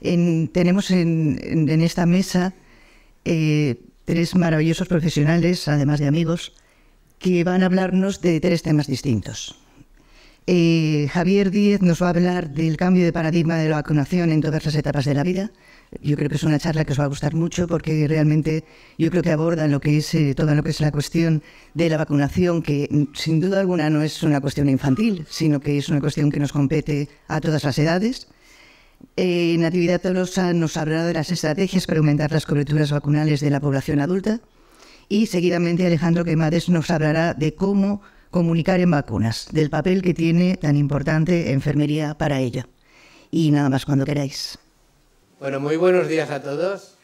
tenemos en, esta mesa eh, tres maravillosos profesionales, además de amigos, que van a hablarnos de tres temas distintos. Eh, Javier Díez nos va a hablar del cambio de paradigma de la vacunación en todas las etapas de la vida. Yo creo que es una charla que os va a gustar mucho porque realmente yo creo que aborda lo eh, toda lo que es la cuestión de la vacunación, que sin duda alguna no es una cuestión infantil, sino que es una cuestión que nos compete a todas las edades. En Natividad Tolosa nos hablará de las estrategias para aumentar las coberturas vacunales de la población adulta y seguidamente Alejandro Quemades nos hablará de cómo comunicar en vacunas, del papel que tiene tan importante enfermería para ello. Y nada más cuando queráis. Bueno, muy buenos días a todos.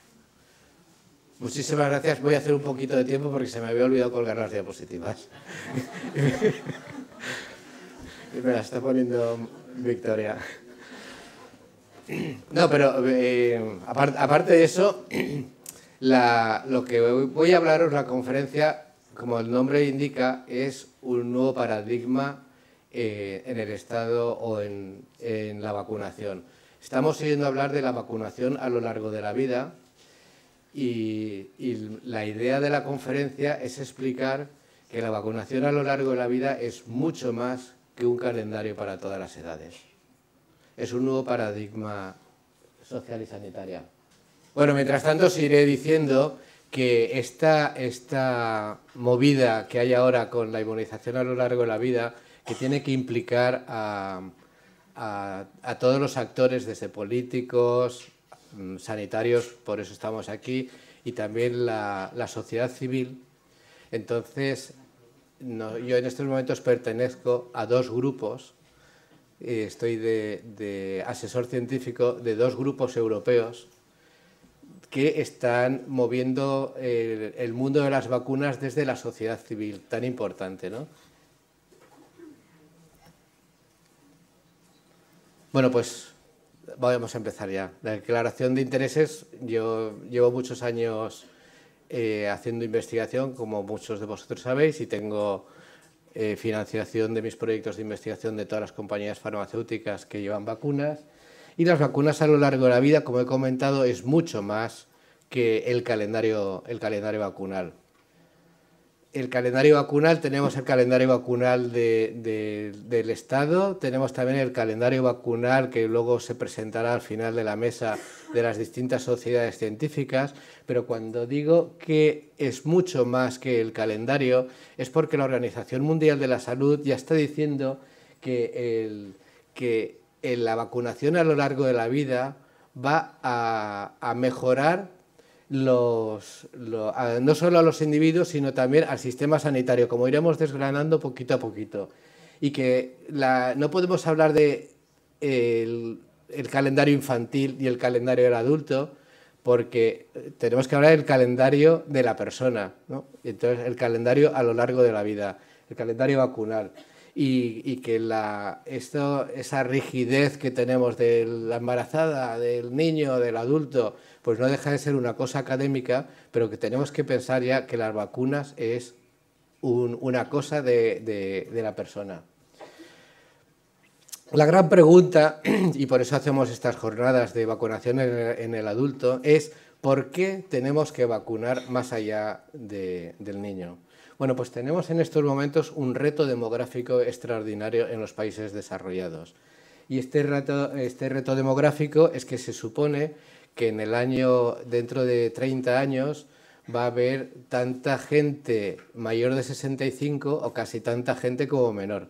Muchísimas gracias. Voy a hacer un poquito de tiempo porque se me había olvidado colgar las diapositivas. y me la está poniendo Victoria. No, pero eh, aparte de eso, lo que voy a hablaros, la conferencia, como el nombre indica, es un nuevo paradigma eh, en el Estado o en, la vacunación. Estamos a hablar de la vacunación a lo largo de la vida y, la idea de la conferencia es explicar que la vacunación a lo largo de la vida es mucho más que un calendario para todas las edades es un nuevo paradigma social y sanitario. Bueno, mientras tanto seguiré diciendo que esta, esta movida que hay ahora con la inmunización a lo largo de la vida, que tiene que implicar a, todos los actores, desde políticos, mm, sanitarios, por eso estamos aquí, y también la, sociedad civil. Entonces, yo en estos momentos pertenezco a dos grupos eh, estoy de, asesor científico de dos grupos europeos que están moviendo el, mundo de las vacunas desde la sociedad civil, tan importante, ¿no? Bueno, pues vamos a empezar ya. La declaración de intereses, yo llevo muchos años eh, haciendo investigación, como muchos de vosotros sabéis, y tengo eh, financiación de mis proyectos de investigación de todas las compañías farmacéuticas que llevan vacunas. Y las vacunas a lo largo de la vida, como he comentado, es mucho más que el el calendario vacunal el calendario vacunal, tenemos el calendario vacunal del Estado, tenemos también el calendario vacunal que luego se presentará al final de la mesa de las distintas sociedades científicas, pero cuando digo que es mucho más que el calendario, es porque la Organización Mundial de la Salud ya está diciendo que, la vacunación a lo largo de la vida va a mejorar no solo a los individuos, sino también al sistema sanitario, como iremos desgranando poquito a poquito. Y que no podemos hablar de el, calendario infantil y el calendario del adulto, porque tenemos que hablar del calendario de la persona, entonces el calendario a lo largo de la vida, el calendario vacunal. Y, que esa rigidez que tenemos de la embarazada, del niño, del adulto, pues no deja de ser una cosa académica, pero que tenemos que pensar ya que las vacunas es una cosa de, la persona. La gran pregunta, y por eso hacemos estas jornadas de vacunación en el, adulto, es ¿por qué tenemos que vacunar más allá del niño? Bueno, pues tenemos en estos momentos un reto demográfico extraordinario en los países desarrollados. Y este reto este demográfico es que se supone que en el año, dentro de 30 años, va a haber tanta gente mayor de 65 o casi tanta gente como menor.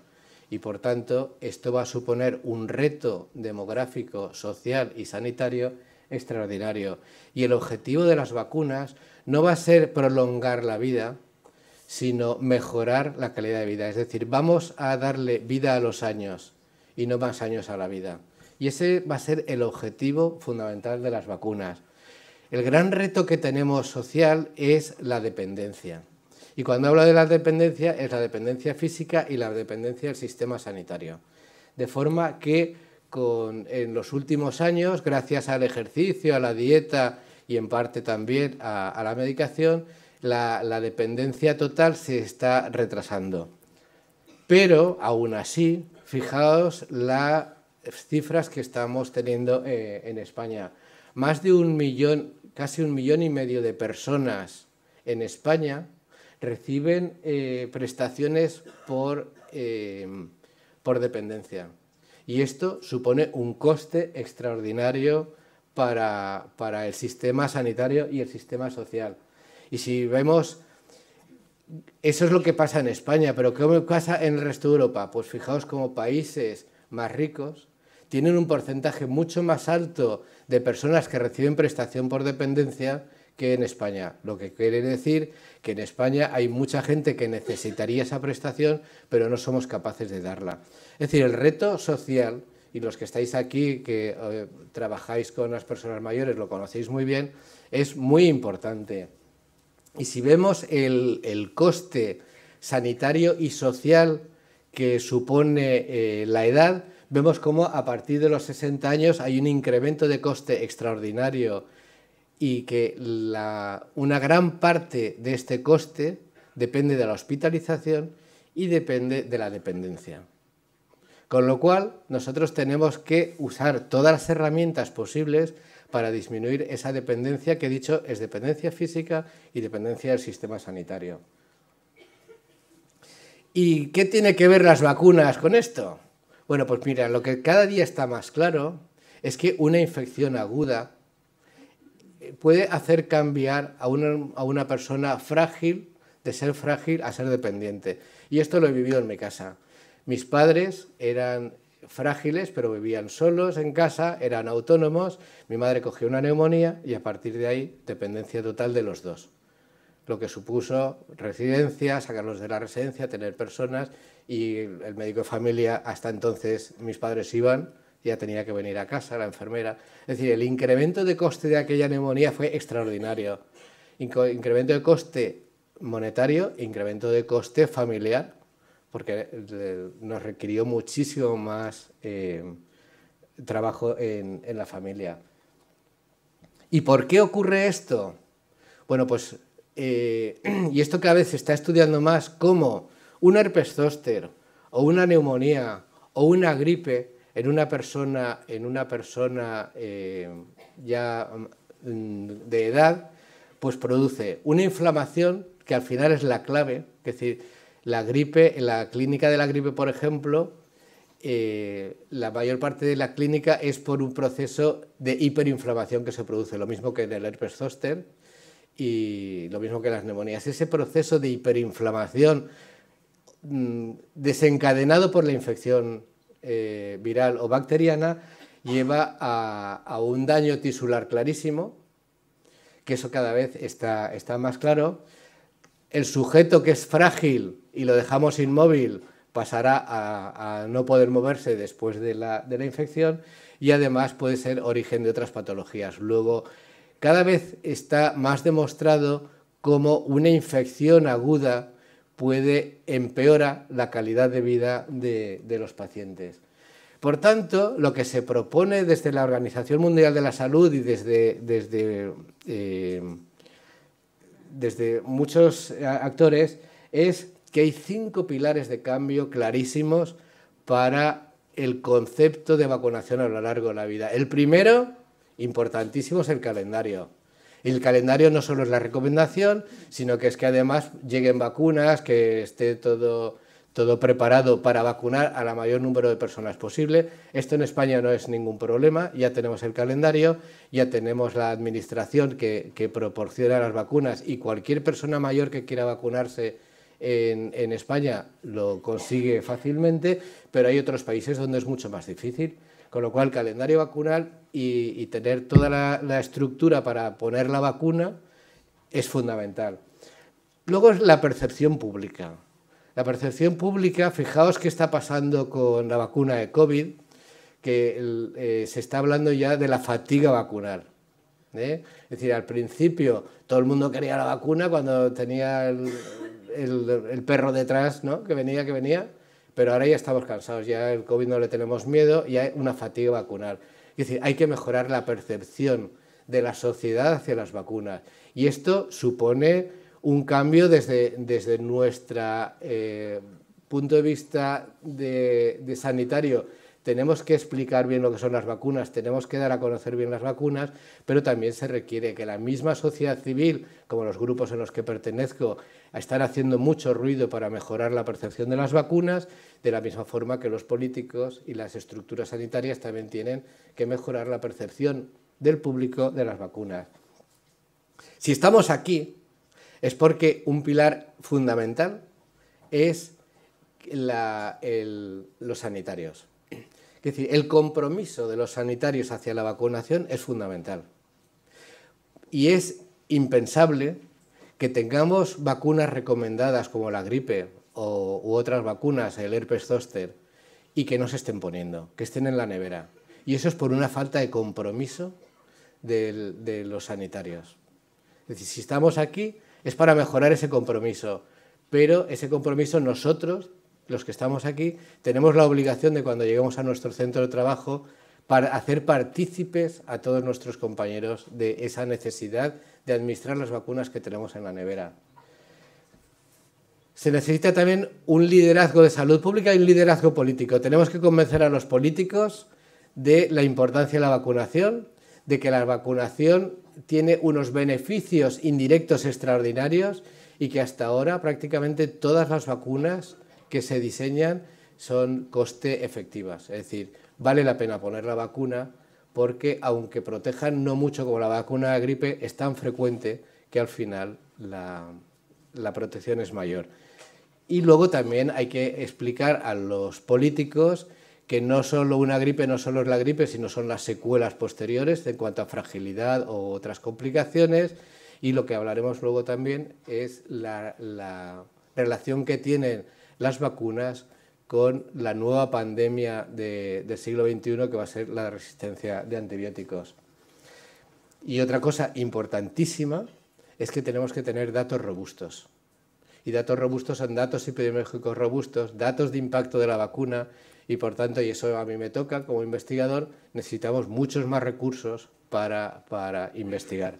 Y por tanto, esto va a suponer un reto demográfico, social y sanitario extraordinario. Y el objetivo de las vacunas no va a ser prolongar la vida, sino mejorar la calidad de vida. Es decir, vamos a darle vida a los años y no más años a la vida. Y ese va a ser el objetivo fundamental de las vacunas. El gran reto que tenemos social es la dependencia. Y cuando hablo de la dependencia, es la dependencia física y la dependencia del sistema sanitario. De forma que en los últimos años, gracias al ejercicio, a la dieta y en parte también a, la medicación, la, la dependencia total se está retrasando. Pero aún así, fijaos la cifras que estamos teniendo eh, en España. Más de un millón, casi un millón y medio de personas en España reciben eh, prestaciones eh, por, dependencia. Y esto supone un coste extraordinario para, el sistema sanitario y el sistema social. Y si vemos eso es lo que pasa en España, pero qué pasa en el resto de Europa? Pues fijaos como países más ricos tienen un porcentaje mucho más alto de personas que reciben prestación por dependencia que en España. Lo que quiere decir que en España hay mucha gente que necesitaría esa prestación, pero no somos capaces de darla. Es decir, el reto social, y los que estáis aquí, que eh, trabajáis con las personas mayores, lo conocéis muy bien, es muy importante. Y si vemos el, coste sanitario y social que supone eh, la edad, vemos cómo a partir de los 60 años hay un incremento de coste extraordinario y que una gran parte de este coste depende de la hospitalización y depende de la dependencia. Con lo cual, nosotros tenemos que usar todas las herramientas posibles para disminuir esa dependencia que he dicho es dependencia física y dependencia del sistema sanitario. ¿Y qué tiene que ver las vacunas con esto? Bueno, pues mira, lo que cada día está más claro es que una infección aguda eh, puede hacer cambiar a una, a una persona frágil de ser frágil a ser dependiente. Y esto lo he vivido en mi casa. Mis padres eran frágiles, pero vivían solos en casa, eran autónomos. Mi madre cogió una neumonía y a partir de ahí dependencia total de los dos. Lo que supuso residencia, sacarlos de la residencia, tener personas y el médico de familia, hasta entonces mis padres iban, ya tenía que venir a casa, la enfermera. Es decir, el incremento de coste de aquella neumonía fue extraordinario. incremento de coste monetario, incremento de coste familiar, porque eh, nos requirió muchísimo más eh, trabajo en, la familia. ¿Y por qué ocurre esto? Bueno, pues, eh, y esto cada vez se está estudiando más, cómo un herpes zóster o una neumonía o una gripe en una persona, en una persona eh, ya mm, de edad, pues produce una inflamación que al final es la clave, es decir, la gripe, en la clínica de la gripe, por ejemplo, eh, la mayor parte de la clínica es por un proceso de hiperinflamación que se produce, lo mismo que en el herpes zóster y lo mismo que en las neumonías. Ese proceso de hiperinflamación Mm, desencadenado por la infección eh, viral o bacteriana lleva a, un daño tisular clarísimo, que eso cada vez está, más claro. El sujeto que es frágil y lo dejamos inmóvil pasará a, no poder moverse después de la, infección y además puede ser origen de otras patologías. Luego, cada vez está más demostrado como una infección aguda puede empeorar la calidad de vida de, los pacientes. Por tanto, lo que se propone desde la Organización Mundial de la Salud y desde, desde, eh, desde muchos eh, actores es que hay cinco pilares de cambio clarísimos para el concepto de vacunación a lo largo de la vida. El primero, importantísimo, es el calendario el calendario no solo es la recomendación, sino que es que además lleguen vacunas, que esté todo, todo preparado para vacunar a la mayor número de personas posible. Esto en España no es ningún problema, ya tenemos el calendario, ya tenemos la administración que, proporciona las vacunas y cualquier persona mayor que quiera vacunarse en España lo consigue fácilmente, pero hay otros países donde es mucho más difícil. Con lo cual, calendario vacunal y, tener toda la, estructura para poner la vacuna es fundamental. Luego es la percepción pública. La percepción pública, fijaos qué está pasando con la vacuna de COVID, que eh, se está hablando ya de la fatiga vacunal. ¿eh? Es decir, al principio todo el mundo quería la vacuna cuando tenía el, el perro detrás, ¿no? Que venía, que venía pero ahora ya estamos cansados, ya el COVID no le tenemos miedo y hay una fatiga vacunal. Es decir, hay que mejorar la percepción de la sociedad hacia las vacunas. Y esto supone un cambio desde, desde nuestro eh, punto de vista de sanitario tenemos que explicar bien lo que son las vacunas, tenemos que dar a conocer bien las vacunas, pero también se requiere que la misma sociedad civil, como los grupos en los que pertenezco, están haciendo mucho ruido para mejorar la percepción de las vacunas, de la misma forma que los políticos y las estructuras sanitarias también tienen que mejorar la percepción del público de las vacunas. Si estamos aquí es porque un pilar fundamental es los sanitarios. Es decir, el compromiso de los sanitarios hacia la vacunación es fundamental. Y es impensable que tengamos vacunas recomendadas como la gripe u otras vacunas, el herpes zóster, y que no se estén poniendo, que estén en la nevera. Y eso es por una falta de compromiso de los sanitarios. Es decir, si estamos aquí es para mejorar ese compromiso, pero ese compromiso nosotros los que estamos aquí, tenemos la obligación de cuando lleguemos a nuestro centro de trabajo para hacer partícipes a todos nuestros compañeros de esa necesidad de administrar las vacunas que tenemos en la nevera. Se necesita también un liderazgo de salud pública y un liderazgo político. Tenemos que convencer a los políticos de la importancia de la vacunación, de que la vacunación tiene unos beneficios indirectos extraordinarios y que hasta ahora prácticamente todas las vacunas que se diseñan son coste efectivas, es decir, vale la pena poner la vacuna porque aunque protejan no mucho como la vacuna de gripe, es tan frecuente que al final la, protección es mayor. Y luego también hay que explicar a los políticos que no solo una gripe no solo es la gripe, sino son las secuelas posteriores en cuanto a fragilidad o otras complicaciones. Y lo que hablaremos luego también es la, la relación que tienen las vacunas con la nueva pandemia del siglo XXI que va a ser la resistencia de antibióticos. Y otra cosa importantísima es que tenemos que tener datos robustos. Y datos robustos son datos epidemiológicos robustos, datos de impacto de la vacuna, y por tanto, y eso a mí me toca como investigador, necesitamos muchos más recursos para, para investigar.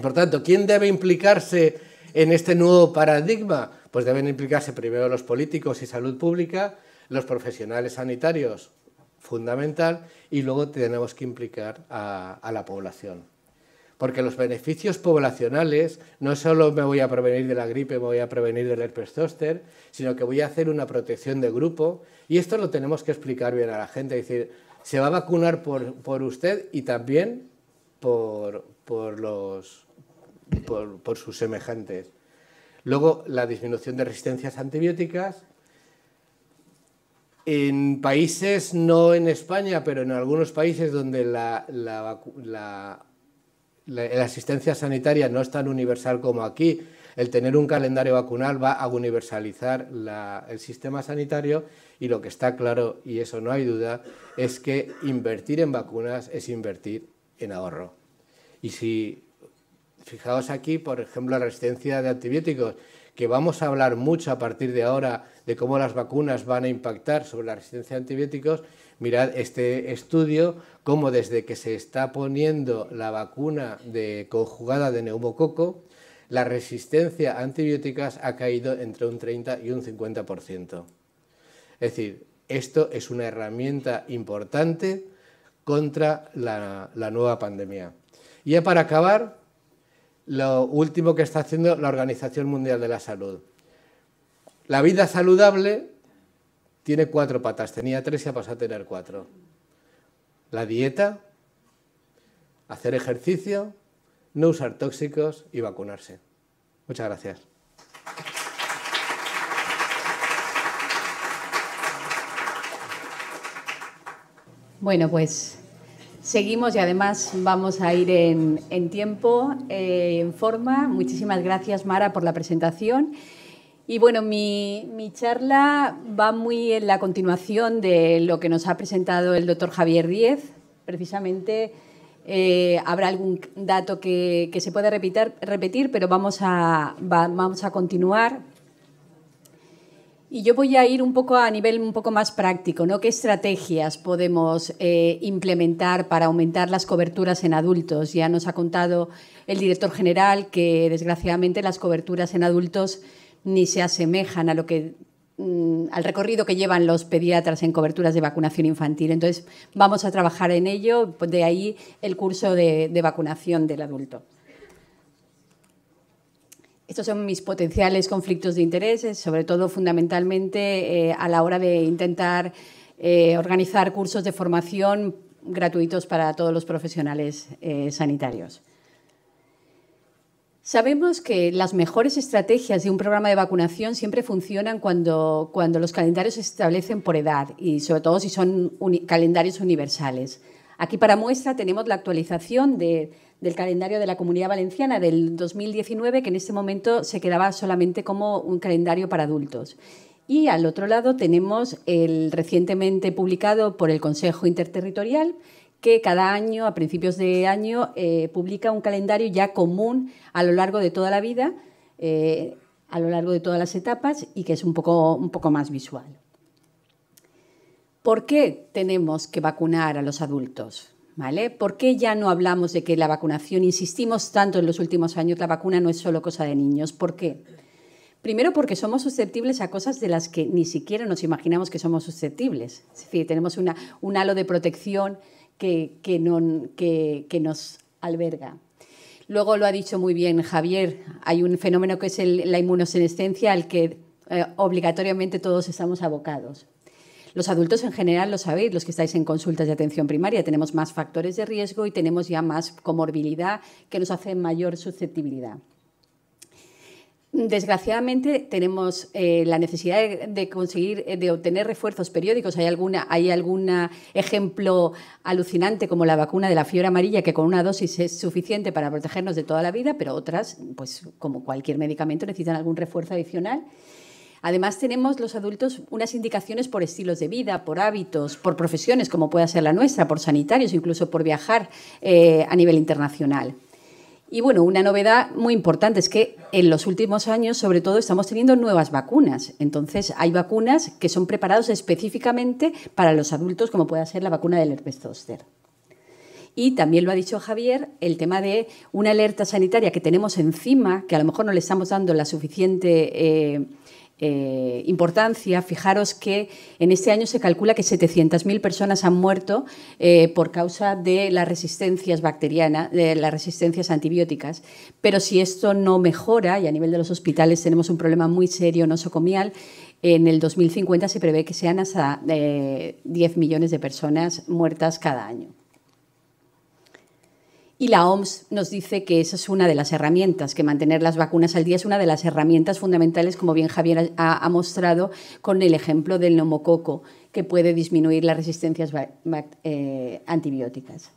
Por tanto, ¿quién debe implicarse en este nuevo paradigma? pues deben implicarse primero los políticos y salud pública, los profesionales sanitarios, fundamental, y luego tenemos que implicar a, la población. Porque los beneficios poblacionales, no solo me voy a prevenir de la gripe, me voy a prevenir del herpes zóster, sino que voy a hacer una protección de grupo, y esto lo tenemos que explicar bien a la gente, es decir, se va a vacunar por, usted y también por sus semejantes. Luego, la disminución de resistencias antibióticas. En países, no en España, pero en algunos países donde la, la, asistencia sanitaria no es tan universal como aquí, el tener un calendario vacunal va a universalizar el sistema sanitario y lo que está claro, y eso no hay duda, es que invertir en vacunas es invertir en ahorro. Y si Fijaos aquí, por ejemplo, la resistencia de antibióticos, que vamos a hablar mucho a partir de ahora de cómo las vacunas van a impactar sobre la resistencia de antibióticos. Mirad este estudio, cómo desde que se está poniendo la vacuna de, conjugada de neumococo, la resistencia a antibióticas ha caído entre un 30 y un 50%. Es decir, esto es una herramienta importante contra la, la nueva pandemia. Y ya para acabar, lo último que está haciendo la Organización Mundial de la Salud. La vida saludable tiene cuatro patas, tenía tres y ha pasado a tener cuatro. La dieta, hacer ejercicio, no usar tóxicos y vacunarse. Muchas gracias. Bueno, pues Seguimos y además vamos a ir en, tiempo, eh, en forma. Muchísimas gracias, Mara, por la presentación. Y bueno, mi, charla va muy en la continuación de lo que nos ha presentado el doctor Javier Díez. Precisamente eh, habrá algún dato que, se pueda repetir, pero vamos a, vamos a continuar y yo voy a ir un poco a nivel un poco más práctico, ¿no? ¿Qué estrategias podemos eh, implementar para aumentar las coberturas en adultos? Ya nos ha contado el director general que desgraciadamente las coberturas en adultos ni se asemejan a lo que mm, al recorrido que llevan los pediatras en coberturas de vacunación infantil. Entonces, vamos a trabajar en ello, de ahí el curso de vacunación del adulto. Estos son mis potenciales conflictos de intereses, sobre todo fundamentalmente eh, a la hora de intentar eh, organizar cursos de formación gratuitos para todos los profesionales eh, sanitarios. Sabemos que las mejores estrategias de un programa de vacunación siempre funcionan cuando, cuando los calendarios se establecen por edad y sobre todo si son calendarios universales. Aquí para muestra tenemos la actualización de, del calendario de la Comunidad Valenciana del 2019, que en este momento se quedaba solamente como un calendario para adultos. Y al otro lado tenemos el recientemente publicado por el Consejo Interterritorial, que cada año, a principios de año, eh, publica un calendario ya común a lo largo de toda la vida, eh, a lo largo de todas las etapas y que es un poco, un poco más visual. ¿Por qué tenemos que vacunar a los adultos? ¿Por qué ya no hablamos de que la vacunación, insistimos tanto en los últimos años, la vacuna no es solo cosa de niños? ¿Por qué? Primero porque somos susceptibles a cosas de las que ni siquiera nos imaginamos que somos susceptibles. tenemos un halo de protección que, nos alberga. Luego lo ha dicho muy bien Javier, hay un fenómeno que es la inmunosenescencia al que eh, obligatoriamente todos estamos abocados. Los adultos en general lo sabéis, los que estáis en consultas de atención primaria, tenemos más factores de riesgo y tenemos ya más comorbilidad que nos hace mayor susceptibilidad. Desgraciadamente tenemos eh, la necesidad de, conseguir, eh, de obtener refuerzos periódicos. Hay alguna, hay algún ejemplo alucinante como la vacuna de la fiebre amarilla que con una dosis es suficiente para protegernos de toda la vida, pero otras, pues como cualquier medicamento, necesitan algún refuerzo adicional. Además, tenemos los adultos unas indicaciones por estilos de vida, por hábitos, por profesiones, como pueda ser la nuestra, por sanitarios, incluso por viajar eh, a nivel internacional. Y bueno, una novedad muy importante es que en los últimos años, sobre todo, estamos teniendo nuevas vacunas. Entonces, hay vacunas que son preparadas específicamente para los adultos, como pueda ser la vacuna del herpes zóster. Y también lo ha dicho Javier, el tema de una alerta sanitaria que tenemos encima, que a lo mejor no le estamos dando la suficiente eh, eh, importancia. Fijaros que en este año se calcula que 700.000 personas han muerto eh, por causa de las resistencias bacterianas, de las resistencias antibióticas. Pero si esto no mejora, y a nivel de los hospitales tenemos un problema muy serio nosocomial, en el 2050 se prevé que sean hasta 10 eh, millones de personas muertas cada año. Y la OMS nos dice que esa es una de las herramientas, que mantener las vacunas al día es una de las herramientas fundamentales, como bien Javier ha, mostrado con el ejemplo del nomococo, que puede disminuir las resistencias eh, antibióticas.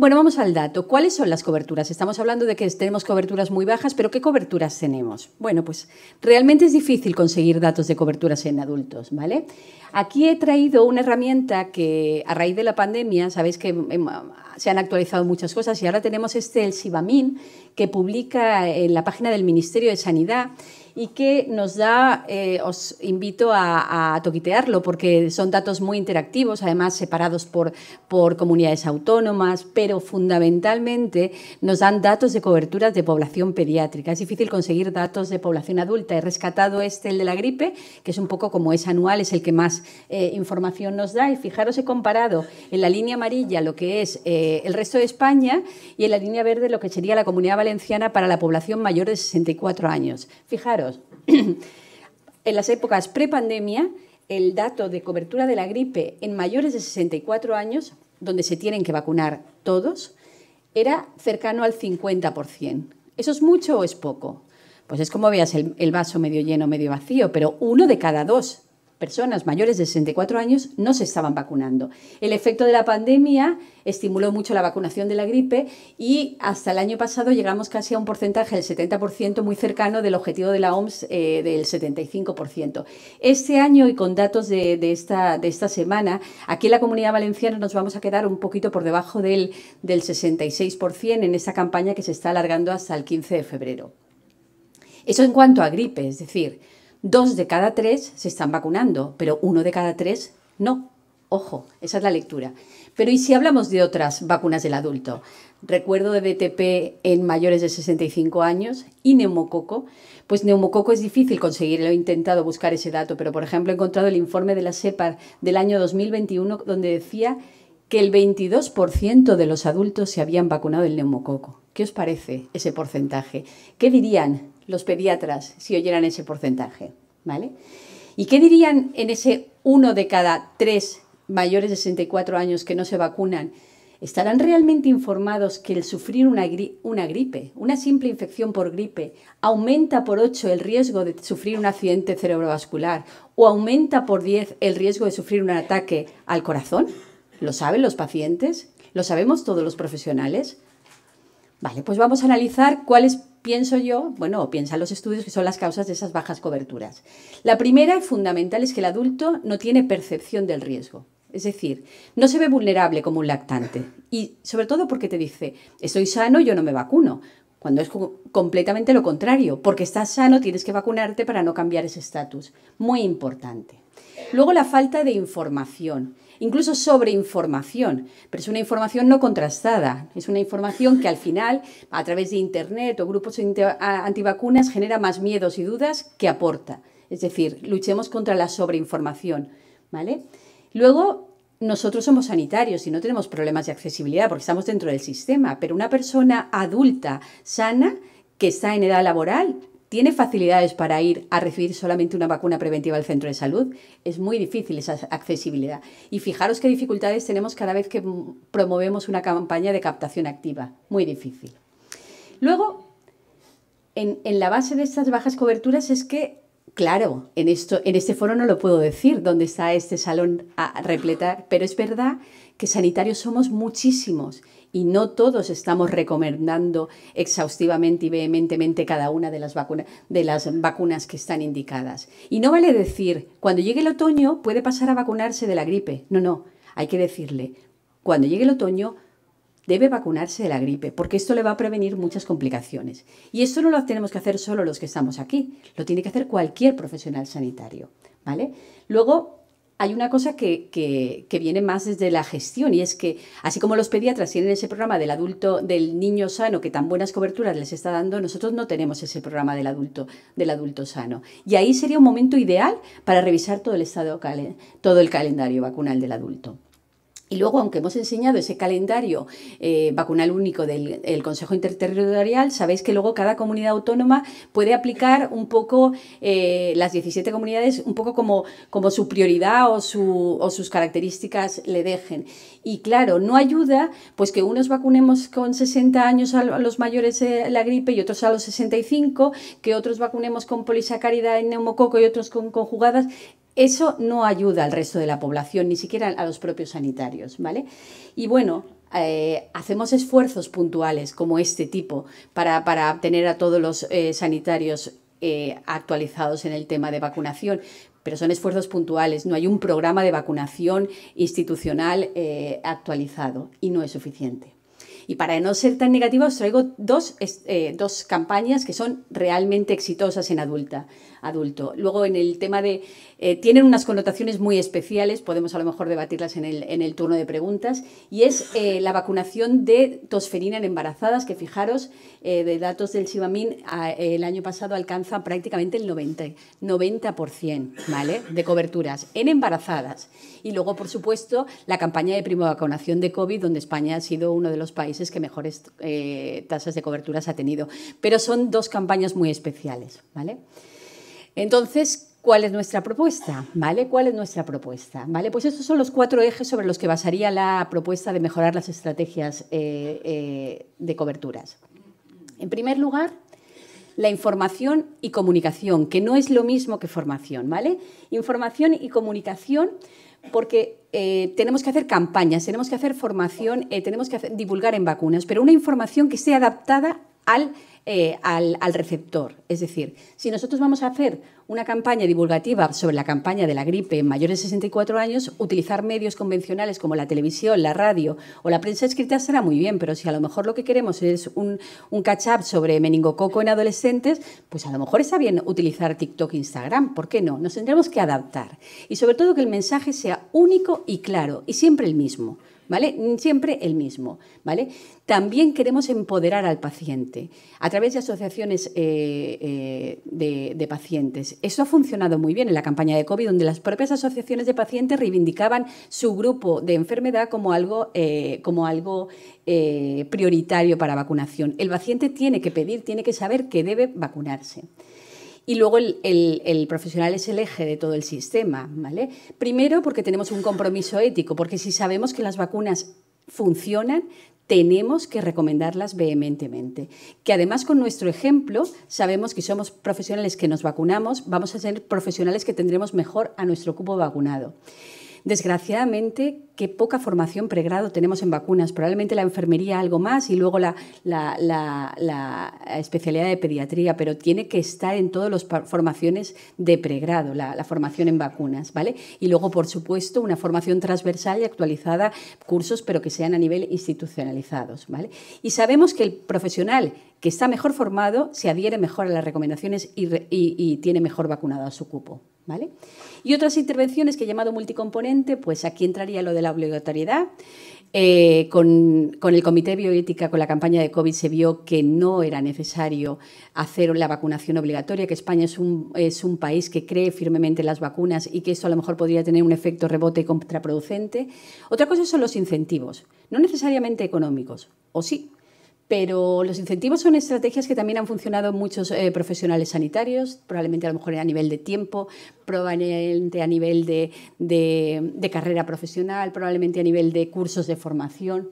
Bueno, vamos al dato. ¿Cuáles son las coberturas? Estamos hablando de que tenemos coberturas muy bajas, pero ¿qué coberturas tenemos? Bueno, pues realmente es difícil conseguir datos de coberturas en adultos, ¿vale? Aquí he traído una herramienta que a raíz de la pandemia, sabéis que em, se han actualizado muchas cosas y ahora tenemos este, el Sibamin, que publica en la página del Ministerio de Sanidad y que nos da, eh, os invito a, toquitearlo porque son datos muy interactivos, además separados por, comunidades autónomas, pero fundamentalmente nos dan datos de coberturas de población pediátrica. Es difícil conseguir datos de población adulta. He rescatado este, el de la gripe, que es un poco como es anual, es el que más eh, información nos da. Y fijaros, he comparado en la línea amarilla lo que es eh, el resto de España y en la línea verde lo que sería la comunidad valenciana para la población mayor de 64 años. Fijaros, en las épocas prepandemia, el dato de cobertura de la gripe en mayores de 64 años, donde se tienen que vacunar todos, era cercano al 50%. ¿Eso es mucho o es poco? Pues es como veas el vaso medio lleno, medio vacío, pero uno de cada dos personas mayores de 64 años no se estaban vacunando. El efecto de la pandemia estimuló mucho la vacunación de la gripe y hasta el año pasado llegamos casi a un porcentaje del 70%, muy cercano del objetivo de la OMS eh, del 75%. Este año, y con datos de, esta, de esta semana, aquí en la comunidad valenciana nos vamos a quedar un poquito por debajo del, del 66% en esta campaña que se está alargando hasta el 15 de febrero. Eso en cuanto a gripe, es decir, Dos de cada tres se están vacunando, pero uno de cada tres no. Ojo, esa es la lectura. Pero ¿y si hablamos de otras vacunas del adulto? Recuerdo de DTp en mayores de 65 años y neumococo. Pues neumococo es difícil conseguir, he intentado buscar ese dato, pero por ejemplo he encontrado el informe de la SEPAR del año 2021 donde decía que el 22% de los adultos se habían vacunado del neumococo. ¿Qué os parece ese porcentaje? ¿Qué dirían los pediatras si oyeran ese porcentaje, ¿vale? ¿Y qué dirían en ese uno de cada tres mayores de 64 años que no se vacunan? ¿Estarán realmente informados que el sufrir una, una, gripe, una simple infección por gripe, aumenta por 8 el riesgo de sufrir un accidente cerebrovascular o aumenta por 10 el riesgo de sufrir un ataque al corazón? ¿Lo saben los pacientes? ¿Lo sabemos todos los profesionales? Vale, pues vamos a analizar cuáles pienso yo, bueno, o piensan los estudios que son las causas de esas bajas coberturas. La primera y fundamental es que el adulto no tiene percepción del riesgo. Es decir, no se ve vulnerable como un lactante. Y sobre todo porque te dice, estoy sano, yo no me vacuno. Cuando es completamente lo contrario, porque estás sano, tienes que vacunarte para no cambiar ese estatus. Muy importante. Luego la falta de información incluso información, pero es una información no contrastada, es una información que al final, a través de Internet o grupos antivacunas, genera más miedos y dudas que aporta. Es decir, luchemos contra la sobreinformación. ¿vale? Luego, nosotros somos sanitarios y no tenemos problemas de accesibilidad porque estamos dentro del sistema, pero una persona adulta sana que está en edad laboral ¿Tiene facilidades para ir a recibir solamente una vacuna preventiva al centro de salud? Es muy difícil esa accesibilidad. Y fijaros qué dificultades tenemos cada vez que promovemos una campaña de captación activa. Muy difícil. Luego, en, la base de estas bajas coberturas es que Claro, en, esto, en este foro no lo puedo decir, dónde está este salón a repletar, pero es verdad que sanitarios somos muchísimos y no todos estamos recomendando exhaustivamente y vehementemente cada una de las, de las vacunas que están indicadas. Y no vale decir, cuando llegue el otoño puede pasar a vacunarse de la gripe. No, no, hay que decirle, cuando llegue el otoño debe vacunarse de la gripe, porque esto le va a prevenir muchas complicaciones. Y esto no lo tenemos que hacer solo los que estamos aquí, lo tiene que hacer cualquier profesional sanitario. ¿vale? Luego, hay una cosa que, que, viene más desde la gestión y es que, así como los pediatras tienen ese programa del adulto, del niño sano, que tan buenas coberturas les está dando, nosotros no tenemos ese programa del adulto, del adulto sano. Y ahí sería un momento ideal para revisar todo el estado, todo el calendario vacunal del adulto. Y luego, aunque hemos enseñado ese calendario eh, vacunal único del Consejo Interterritorial, sabéis que luego cada comunidad autónoma puede aplicar un poco eh, las 17 comunidades, un poco como, como su prioridad o, su, sus características le dejen. Y claro, no ayuda pues que unos vacunemos con 60 años a los mayores la gripe y otros a los 65, que otros vacunemos con polisacárida en neumococo y otros con conjugadas. Eso no ayuda al resto de la población, ni siquiera a los propios sanitarios, ¿vale? Y bueno, eh, hacemos esfuerzos puntuales como este tipo para, para a todos los eh, sanitarios eh, actualizados en el tema de vacunación, pero son esfuerzos puntuales, no hay un programa de vacunación institucional actualizado y no es suficiente. Y para no ser tan negativa, os traigo dos, eh, dos campañas que son realmente exitosas en adulta, adulto. Luego, en el tema de... Eh, tienen unas connotaciones muy especiales, podemos a lo mejor debatirlas en el, en el turno de preguntas, y es eh, la vacunación de tosferina en embarazadas, que fijaros, de datos del Sibamin, el año pasado alcanza prácticamente el 90%, 90% ¿vale? de coberturas en embarazadas. Y luego, por supuesto, la campaña de primovacunación de COVID, donde España ha sido uno de los países que mejores eh, tasas de coberturas ha tenido. Pero son dos campañas muy especiales, ¿vale? Entonces, ¿cuál es nuestra propuesta? ¿Vale? ¿Cuál es nuestra propuesta? ¿Vale? Pues estos son los cuatro ejes sobre los que basaría la propuesta de mejorar las estrategias eh, eh, de coberturas. En primer lugar, la información y comunicación, que no es lo mismo que formación, ¿vale? Información y comunicación porque eh, tenemos que hacer campañas, tenemos que hacer formación, eh, tenemos que divulgar en vacunas, pero una información que esté adaptada eh, al, receptor. Es decir, si nosotros vamos a hacer una campaña divulgativa sobre la campaña de la gripe en mayores de 64 años, utilizar medios convencionales como la televisión, la radio o la prensa escrita será muy bien, pero si a lo mejor lo que queremos es un, catch-up sobre meningococo en adolescentes, pues a lo mejor está bien utilizar TikTok, Instagram, ¿por qué no? Nos tendremos que adaptar. Y sobre todo que el mensaje sea único y claro y siempre el mismo. ¿vale? Siempre el mismo, ¿vale? También queremos empoderar al paciente a través de asociaciones eh, eh, de, pacientes. Eso ha funcionado muy bien en la campaña de COVID, donde las propias asociaciones de pacientes reivindicaban su grupo de enfermedad como algo, eh, como algo prioritario para vacunación. El paciente tiene que pedir, tiene que saber que debe vacunarse. Y luego el, profesional es el eje de todo el sistema, ¿vale? Primero porque tenemos un compromiso ético, porque si sabemos que las vacunas funcionan, tenemos que recomendarlas vehementemente. Que además con nuestro ejemplo sabemos que somos profesionales que nos vacunamos, vamos a ser profesionales que tendremos mejor a nuestro cupo vacunado. Desgraciadamente, qué poca formación pregrado tenemos en vacunas. Probablemente la enfermería algo más y luego la, especialidad de pediatría, pero tiene que estar en todas las formaciones de pregrado, la, formación en vacunas, ¿vale? Y luego, por supuesto, una formación transversal y actualizada, cursos, pero que sean a nivel institucionalizados, ¿vale? Y sabemos que el profesional que está mejor formado se adhiere mejor a las recomendaciones y tiene mejor vacunado a su cupo. ¿Vale? Y otras intervenciones que he llamado multicomponente, pues aquí entraría lo de la obligatoriedad. Eh, con, el Comité Bioética, con la campaña de COVID, se vio que no era necesario hacer la vacunación obligatoria, que España es un, es un país que cree firmemente en las vacunas y que eso a lo mejor podría tener un efecto rebote contraproducente. Otra cosa son los incentivos, no necesariamente económicos, o sí, pero los incentivos son estrategias que también han funcionado muchos eh, profesionales sanitarios, probablemente a lo mejor a nivel de tiempo, probablemente a nivel de, carrera profesional, probablemente a nivel de cursos de formación.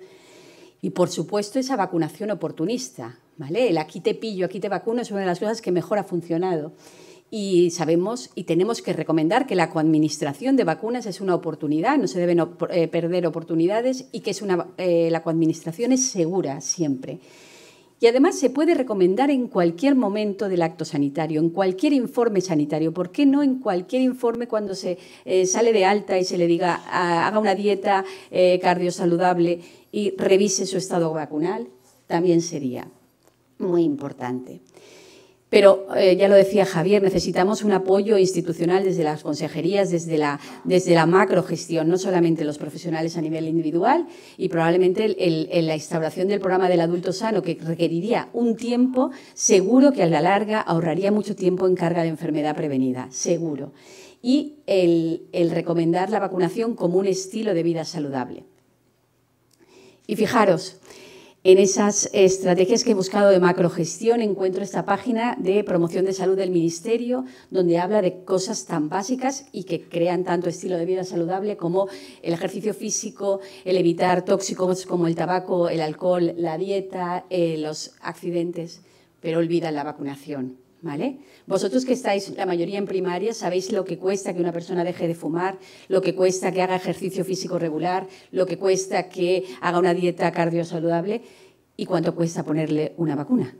Y por supuesto esa vacunación oportunista, ¿vale? El aquí te pillo, aquí te vacuno es una de las cosas que mejor ha funcionado y sabemos y tenemos que recomendar que la coadministración de vacunas es una oportunidad, no se deben eh, perder oportunidades y que es eh, la coadministración es segura siempre. Y además se puede recomendar en cualquier momento del acto sanitario, en cualquier informe sanitario. ¿Por qué no en cualquier informe cuando se eh, sale de alta y se le diga ah, haga una dieta cardiosaludable y revise su estado vacunal? También sería muy importante. Pero eh, ya lo decía Javier, necesitamos un apoyo institucional desde las consejerías, desde la, desde la macrogestión, no solamente los profesionales a nivel individual y probablemente la instauración del programa del adulto sano, que requeriría un tiempo, seguro que a la larga ahorraría mucho tiempo en carga de enfermedad prevenida, seguro. Y el recomendar la vacunación como un estilo de vida saludable. Y fijaros, en esas estrategias que he buscado de macrogestión encuentro esta página de promoción de salud del Ministerio, donde habla de cosas tan básicas y que crean tanto estilo de vida saludable como el ejercicio físico, el evitar tóxicos como el tabaco, el alcohol, la dieta, eh, los accidentes, pero olvidan la vacunación. ¿Vale? Vosotros que estáis, la mayoría en primaria, sabéis lo que cuesta que una persona deje de fumar, lo que cuesta que haga ejercicio físico regular, lo que cuesta que haga una dieta cardiosaludable y cuánto cuesta ponerle una vacuna.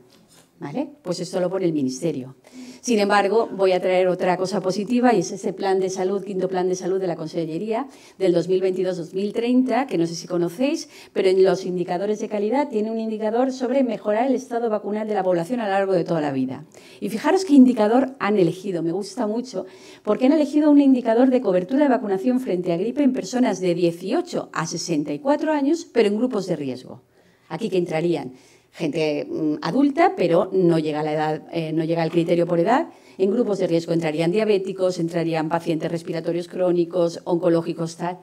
¿Vale? Pues esto lo pone el ministerio. Sin embargo, voy a traer otra cosa positiva y es ese plan de salud, quinto plan de salud de la Consellería del 2022-2030, que no sé si conocéis, pero en los indicadores de calidad tiene un indicador sobre mejorar el estado vacunal de la población a lo largo de toda la vida. Y fijaros qué indicador han elegido, me gusta mucho, porque han elegido un indicador de cobertura de vacunación frente a gripe en personas de 18 a 64 años, pero en grupos de riesgo. Aquí que entrarían gente mm, adulta, pero no llega eh, no llega al criterio por edad. En grupos de riesgo entrarían diabéticos, entrarían pacientes respiratorios crónicos, oncológicos, tal.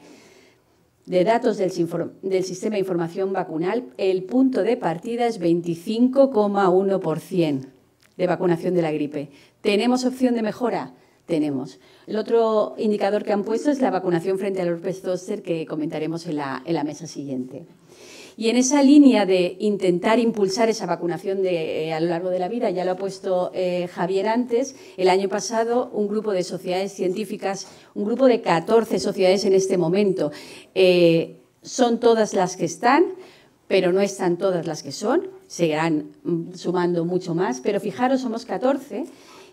De datos del, sistema de información vacunal, el punto de partida es 25,1% de vacunación de la gripe. ¿Tenemos opción de mejora? Tenemos. El otro indicador que han puesto es la vacunación frente al herpes que comentaremos en la mesa siguiente. Y en esa línea de intentar impulsar esa vacunación de, eh, a lo largo de la vida, ya lo ha puesto eh, Javier antes, el año pasado un grupo de sociedades científicas, un grupo de 14 sociedades en este momento, eh, son todas las que están, pero no están todas las que son, seguirán mm, sumando mucho más, pero fijaros, somos 14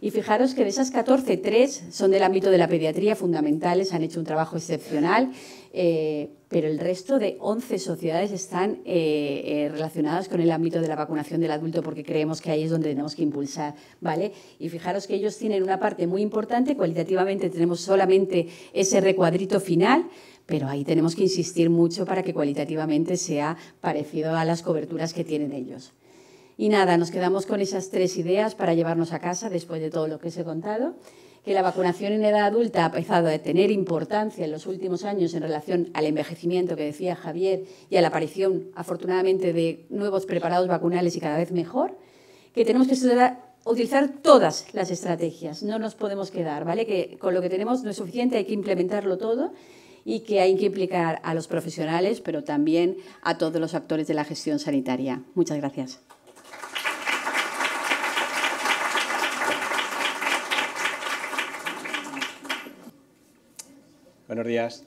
y fijaros que de esas 14, 3 son del ámbito de la pediatría fundamentales, han hecho un trabajo excepcional, eh, pero el resto de 11 sociedades están eh, eh, relacionadas con el ámbito de la vacunación del adulto porque creemos que ahí es donde tenemos que impulsar, ¿vale? Y fijaros que ellos tienen una parte muy importante, cualitativamente tenemos solamente ese recuadrito final, pero ahí tenemos que insistir mucho para que cualitativamente sea parecido a las coberturas que tienen ellos. Y nada, nos quedamos con esas tres ideas para llevarnos a casa después de todo lo que os he contado, que la vacunación en edad adulta ha empezado a tener importancia en los últimos años en relación al envejecimiento que decía Javier y a la aparición, afortunadamente, de nuevos preparados vacunales y cada vez mejor, que tenemos que utilizar todas las estrategias, no nos podemos quedar, ¿vale? Que con lo que tenemos no es suficiente, hay que implementarlo todo y que hay que implicar a los profesionales, pero también a todos los actores de la gestión sanitaria. Muchas gracias. Buenos días.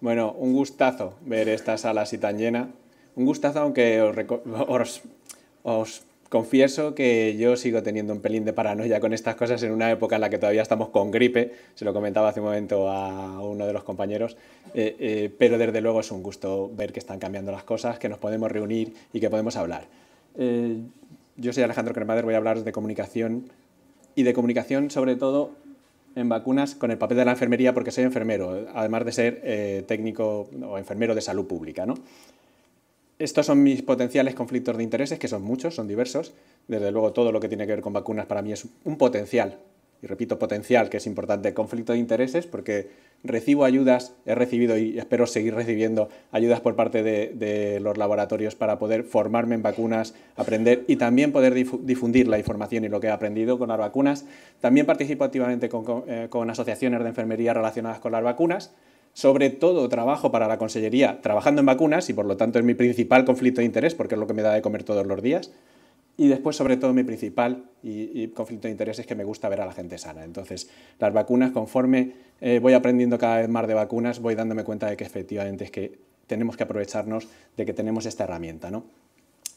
Bueno, un gustazo ver esta sala así tan llena. Un gustazo, aunque os, confieso que yo sigo teniendo un pelín de paranoia con estas cosas en una época en la que todavía estamos con gripe. Se lo comentaba hace un momento a uno de los compañeros. Eh, eh, pero desde luego es un gusto ver que están cambiando las cosas, que nos podemos reunir y que podemos hablar. Eh, yo soy Alejandro Cremader, voy a hablar de comunicación y de comunicación sobre todo en vacunas con el papel de la enfermería porque soy enfermero, además de ser eh, técnico o enfermero de salud pública. ¿no? Estos son mis potenciales conflictos de intereses, que son muchos, son diversos. Desde luego todo lo que tiene que ver con vacunas para mí es un potencial, y repito potencial, que es importante, conflicto de intereses, porque recibo ayudas, he recibido y espero seguir recibiendo ayudas por parte de, los laboratorios para poder formarme en vacunas, aprender y también poder difundir la información y lo que he aprendido con las vacunas. También participo activamente con, eh, con asociaciones de enfermería relacionadas con las vacunas. Sobre todo trabajo para la Consellería trabajando en vacunas y por lo tanto es mi principal conflicto de interés porque es lo que me da de comer todos los días. Y después, sobre todo, mi principal y, conflicto de interés es que me gusta ver a la gente sana. Entonces, las vacunas, conforme eh, voy aprendiendo cada vez más de vacunas, voy dándome cuenta de que efectivamente es que tenemos que aprovecharnos de que tenemos esta herramienta. ¿no?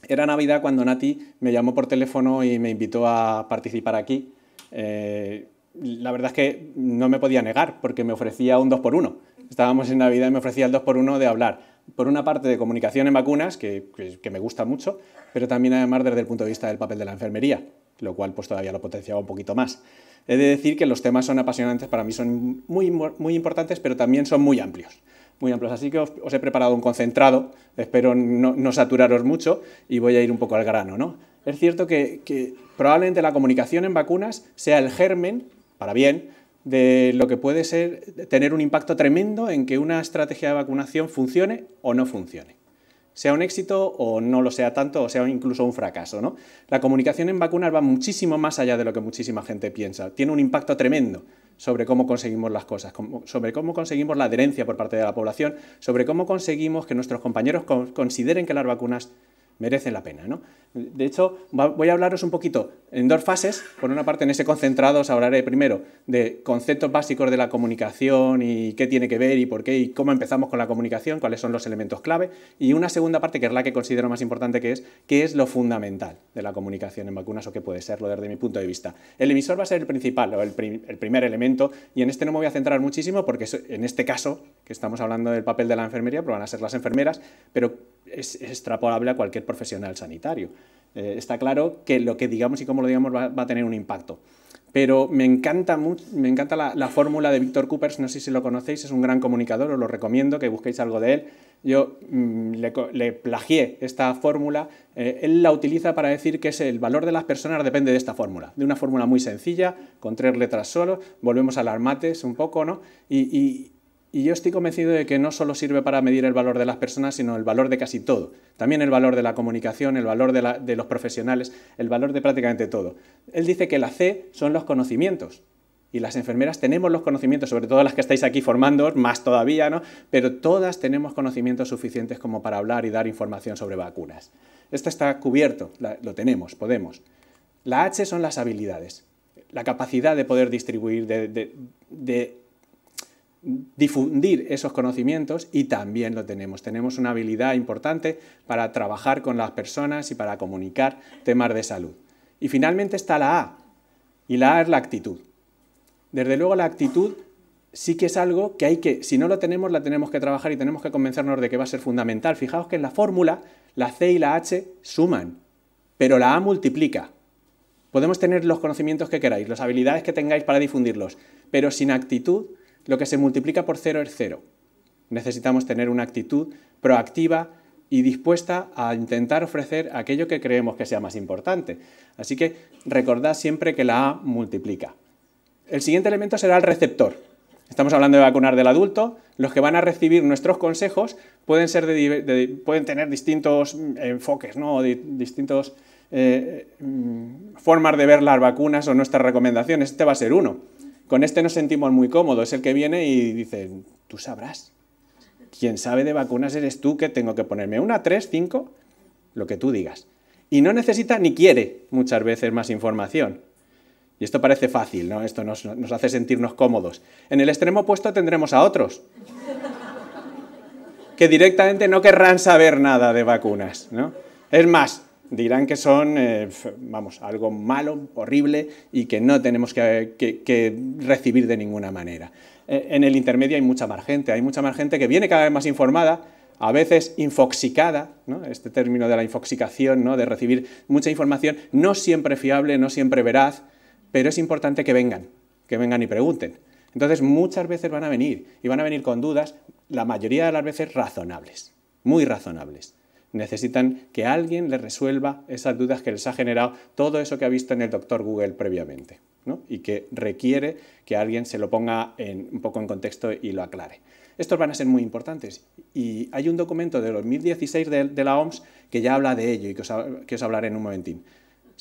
Era Navidad cuando Nati me llamó por teléfono y me invitó a participar aquí. Eh, la verdad es que no me podía negar porque me ofrecía un 2 por 1 Estábamos en Navidad y me ofrecía el 2 por 1 de hablar por una parte, de comunicación en vacunas, que, me gusta mucho, pero también además desde el punto de vista del papel de la enfermería, lo cual pues todavía lo potenciaba un poquito más. He de decir que los temas son apasionantes, para mí son muy, muy importantes, pero también son muy amplios. Muy amplios, así que os, he preparado un concentrado, espero no, saturaros mucho y voy a ir un poco al grano. ¿no? Es cierto que, que probablemente la comunicación en vacunas sea el germen, para bien, de lo que puede ser tener un impacto tremendo en que una estrategia de vacunación funcione o no funcione sea un éxito o no lo sea tanto, o sea incluso un fracaso. La comunicación en vacunas va muchísimo más allá de lo que muchísima gente piensa. Tiene un impacto tremendo sobre cómo conseguimos las cosas, sobre cómo conseguimos la adherencia por parte de la población, sobre cómo conseguimos que nuestros compañeros consideren que las vacunas merece la pena. ¿no? De hecho, voy a hablaros un poquito en dos fases. Por una parte, en ese concentrado os hablaré primero de conceptos básicos de la comunicación y qué tiene que ver y por qué y cómo empezamos con la comunicación, cuáles son los elementos clave. Y una segunda parte, que es la que considero más importante, que es qué es lo fundamental de la comunicación en vacunas o qué puede serlo desde mi punto de vista. El emisor va a ser el principal o el, primer elemento y en este no me voy a centrar muchísimo porque en este caso, que estamos hablando del papel de la enfermería, pero van a ser las enfermeras, pero es, extrapolable a cualquier profesional sanitario. Eh, está claro que lo que digamos y cómo lo digamos va, a tener un impacto. Pero me encanta, me encanta la, fórmula de Víctor Coopers, no sé si lo conocéis, es un gran comunicador, os lo recomiendo que busquéis algo de él. Yo mm, le, plagié esta fórmula, eh, él la utiliza para decir que es el valor de las personas depende de esta fórmula, de una fórmula muy sencilla, con tres letras solo, volvemos a las mates un poco, ¿no? y y yo estoy convencido de que no solo sirve para medir el valor de las personas, sino el valor de casi todo. También el valor de la comunicación, el valor de, los profesionales, el valor de prácticamente todo. Él dice que la C son los conocimientos. Y las enfermeras tenemos los conocimientos, sobre todo las que estáis aquí formando, más todavía, ¿no? Pero todas tenemos conocimientos suficientes como para hablar y dar información sobre vacunas. Esto está cubierto, lo tenemos, podemos. La H son las habilidades, la capacidad de poder distribuir, de difundir esos conocimientos y también lo tenemos. Tenemos una habilidad importante para trabajar con las personas y para comunicar temas de salud. Y finalmente está la A, y la A es la actitud. Desde luego la actitud sí que es algo que hay que, si no lo tenemos, la tenemos que trabajar y tenemos que convencernos de que va a ser fundamental. Fijaos que en la fórmula la C y la H suman, pero la A multiplica. Podemos tener los conocimientos que queráis, las habilidades que tengáis para difundirlos, pero sin actitud lo que se multiplica por cero es cero. Necesitamos tener una actitud proactiva y dispuesta a intentar ofrecer aquello que creemos que sea más importante. Así que recordad siempre que la A multiplica. El siguiente elemento será el receptor. Estamos hablando de vacunar del adulto. Los que van a recibir nuestros consejos pueden, ser pueden tener distintos mm, enfoques, ¿no? Eh, mm, formas de ver las vacunas o nuestras recomendaciones. Este va a ser uno. Con este nos sentimos muy cómodos, es el que viene y dice, tú sabrás. Quien sabe de vacunas eres tú que tengo que ponerme una, tres, cinco, lo que tú digas. Y no necesita ni quiere muchas veces más información. Y esto parece fácil, ¿no? Esto nos, hace sentirnos cómodos. En el extremo opuesto tendremos a otros que directamente no querrán saber nada de vacunas, ¿no? Es más, dirán que son, eh, vamos, algo malo, horrible y que no tenemos que, recibir de ninguna manera. E, en el intermedio hay mucha más gente, hay mucha más gente que viene cada vez más informada, a veces infoxicada, este término de la infoxicación, ¿no? de recibir mucha información, no siempre fiable, no siempre veraz, pero es importante que vengan, que vengan y pregunten. Entonces muchas veces van a venir y van a venir con dudas, la mayoría de las veces razonables, muy razonables necesitan que alguien les resuelva esas dudas que les ha generado todo eso que ha visto en el doctor Google previamente y que requiere que alguien se lo ponga un poco en contexto y lo aclare. Estos van a ser muy importantes y hay un documento de 2016 de, la OMS que ya habla de ello y que os, que os hablaré en un momentín.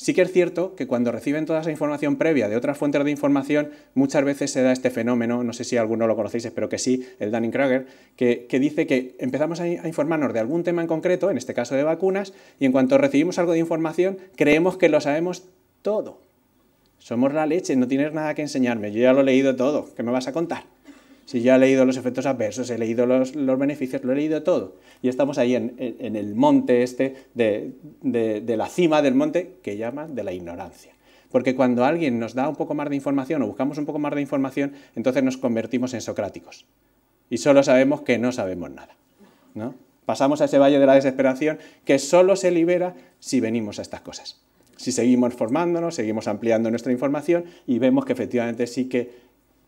Sí que es cierto que cuando reciben toda esa información previa de otras fuentes de información, muchas veces se da este fenómeno, no sé si alguno lo conocéis, espero que sí, el danny kruger que, dice que empezamos a, a, informarnos de algún tema en concreto, en este caso de vacunas, y en cuanto recibimos algo de información, creemos que lo sabemos todo. Somos la leche, no tienes nada que enseñarme, yo ya lo he leído todo, ¿qué me vas a contar? Si yo he leído los efectos adversos, he leído los, beneficios, lo he leído todo. Y estamos ahí en, el monte este, de, de la cima del monte que llaman de la ignorancia. Porque cuando alguien nos da un poco más de información o buscamos un poco más de información, entonces nos convertimos en socráticos. Y solo sabemos que no sabemos nada. ¿no? Pasamos a ese valle de la desesperación que solo se libera si venimos a estas cosas. Si seguimos formándonos, seguimos ampliando nuestra información y vemos que efectivamente sí que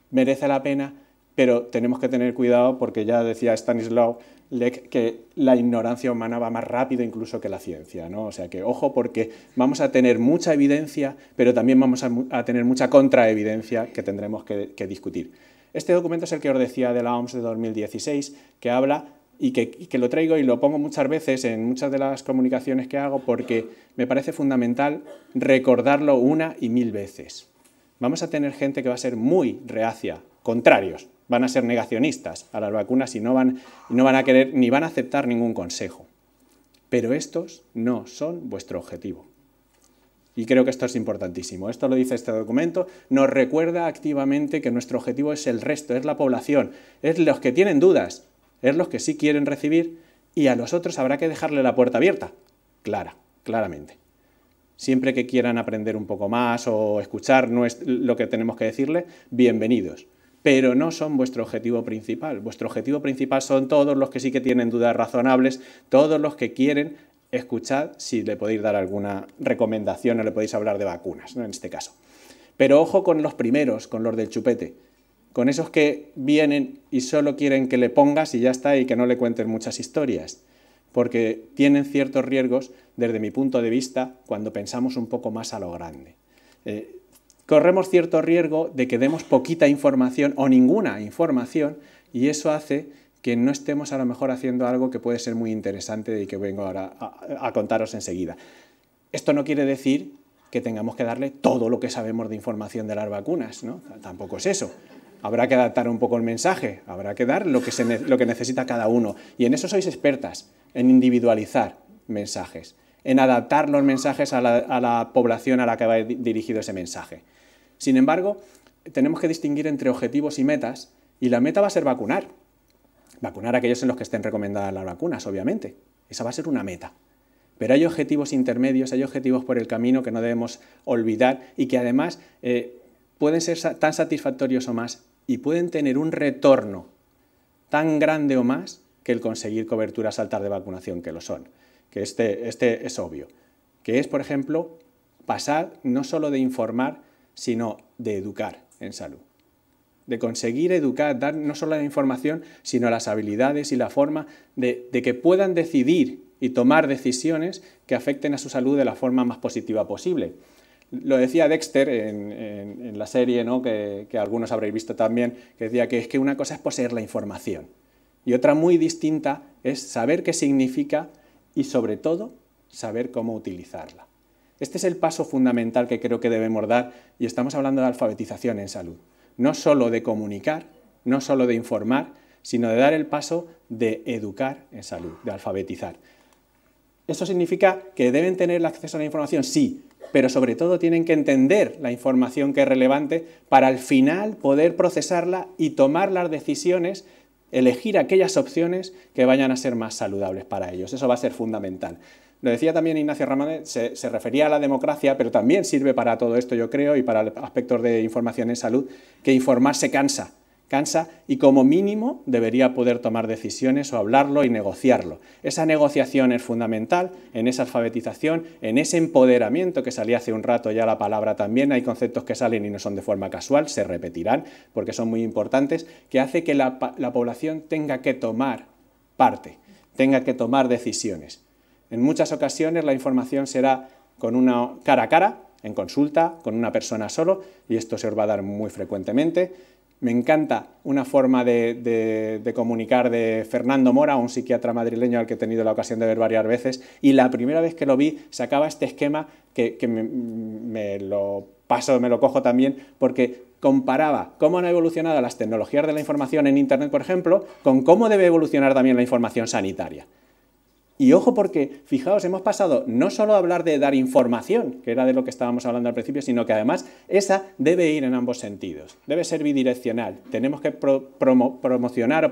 merece la pena pero tenemos que tener cuidado porque ya decía Stanislaw Leck que la ignorancia humana va más rápido incluso que la ciencia, O sea que ojo porque vamos a tener mucha evidencia, pero también vamos a, tener mucha contraevidencia que tendremos que, discutir. Este documento es el que os decía de la OMS e de 2016, que habla y que, y que lo traigo y lo pongo muchas veces en muchas de las comunicaciones que hago porque me parece fundamental recordarlo una y mil veces. Vamos a tener gente que va a ser muy reacia, contrarios van a ser negacionistas a las vacunas y no van, no van a querer ni van a aceptar ningún consejo. Pero estos no son vuestro objetivo. Y creo que esto es importantísimo. Esto lo dice este documento. Nos recuerda activamente que nuestro objetivo es el resto, es la población, es los que tienen dudas, es los que sí quieren recibir y a los otros habrá que dejarle la puerta abierta. Clara, claramente. Siempre que quieran aprender un poco más o escuchar lo que tenemos que decirle, bienvenidos pero no son vuestro objetivo principal. Vuestro objetivo principal son todos los que sí que tienen dudas razonables, todos los que quieren escuchar si le podéis dar alguna recomendación o le podéis hablar de vacunas, ¿no? en este caso. Pero ojo con los primeros, con los del chupete, con esos que vienen y solo quieren que le pongas y ya está y que no le cuenten muchas historias, porque tienen ciertos riesgos desde mi punto de vista cuando pensamos un poco más a lo grande. Eh, corremos cierto riesgo de que demos poquita información o ninguna información y eso hace que no estemos a lo mejor haciendo algo que puede ser muy interesante y que vengo ahora a, contaros enseguida. Esto no quiere decir que tengamos que darle todo lo que sabemos de información de las vacunas, Tampoco es eso. Habrá que adaptar un poco el mensaje, habrá que dar lo que, se necesita cada uno. Y en eso sois expertas, en individualizar mensajes, en adaptar los mensajes a la, a la población a la que va dirigido ese mensaje. Sin embargo, tenemos que distinguir entre objetivos y metas, y la meta va a ser vacunar. Vacunar a aquellos en los que estén recomendadas las vacunas, obviamente. Esa va a ser una meta. Pero hay objetivos intermedios, hay objetivos por el camino que no debemos olvidar y que además eh, pueden ser tan satisfactorios o más y pueden tener un retorno tan grande o más que el conseguir cobertura saltar de vacunación, que lo son. Que este, este es obvio. Que es, por ejemplo, pasar no solo de informar sino de educar en salud. De conseguir educar, dar no solo la información, sino las habilidades y la forma de, que puedan decidir y tomar decisiones que afecten a su salud de la forma más positiva posible. Lo decía Dexter en, la serie, ¿no? que, que, algunos habréis visto también, que decía que es que una cosa es poseer la información y otra muy distinta es saber qué significa y sobre todo saber cómo utilizarla. Este es el paso fundamental que creo que debemos dar y estamos hablando de alfabetización en salud. No solo de comunicar, no solo de informar, sino de dar el paso de educar en salud, de alfabetizar. ¿Eso significa que deben tener el acceso a la información? Sí, pero sobre todo tienen que entender la información que es relevante para al final poder procesarla y tomar las decisiones, elegir aquellas opciones que vayan a ser más saludables para ellos. Eso va a ser fundamental. Lo decía también Ignacio Ramón, se, refería a la democracia, pero también sirve para todo esto, yo creo, y para aspectos de información en salud, que informarse cansa, cansa y como mínimo debería poder tomar decisiones o hablarlo y negociarlo. Esa negociación es fundamental en esa alfabetización, en ese empoderamiento que salía hace un rato ya la palabra también, hay conceptos que salen y no son de forma casual, se repetirán porque son muy importantes, que hace que la población tenga que tomar parte, tenga que tomar decisiones. En muchas ocasiones la información será con una cara a cara, en consulta, con una persona solo, y esto se os va a dar muy frecuentemente. Me encanta una forma de, comunicar de Fernando Mora, un psiquiatra madrileño al que he tenido la ocasión de ver varias veces, y la primera vez que lo vi sacaba este esquema que, me lo paso, me lo cojo también, porque comparaba cómo han evolucionado las tecnologías de la información en Internet, por ejemplo, con cómo debe evolucionar también la información sanitaria. Y ojo porque, fijaos, hemos pasado no solo a hablar de dar información, que era de lo que estábamos hablando al principio, sino que además esa debe ir en ambos sentidos, debe ser bidireccional. Tenemos que promocionar o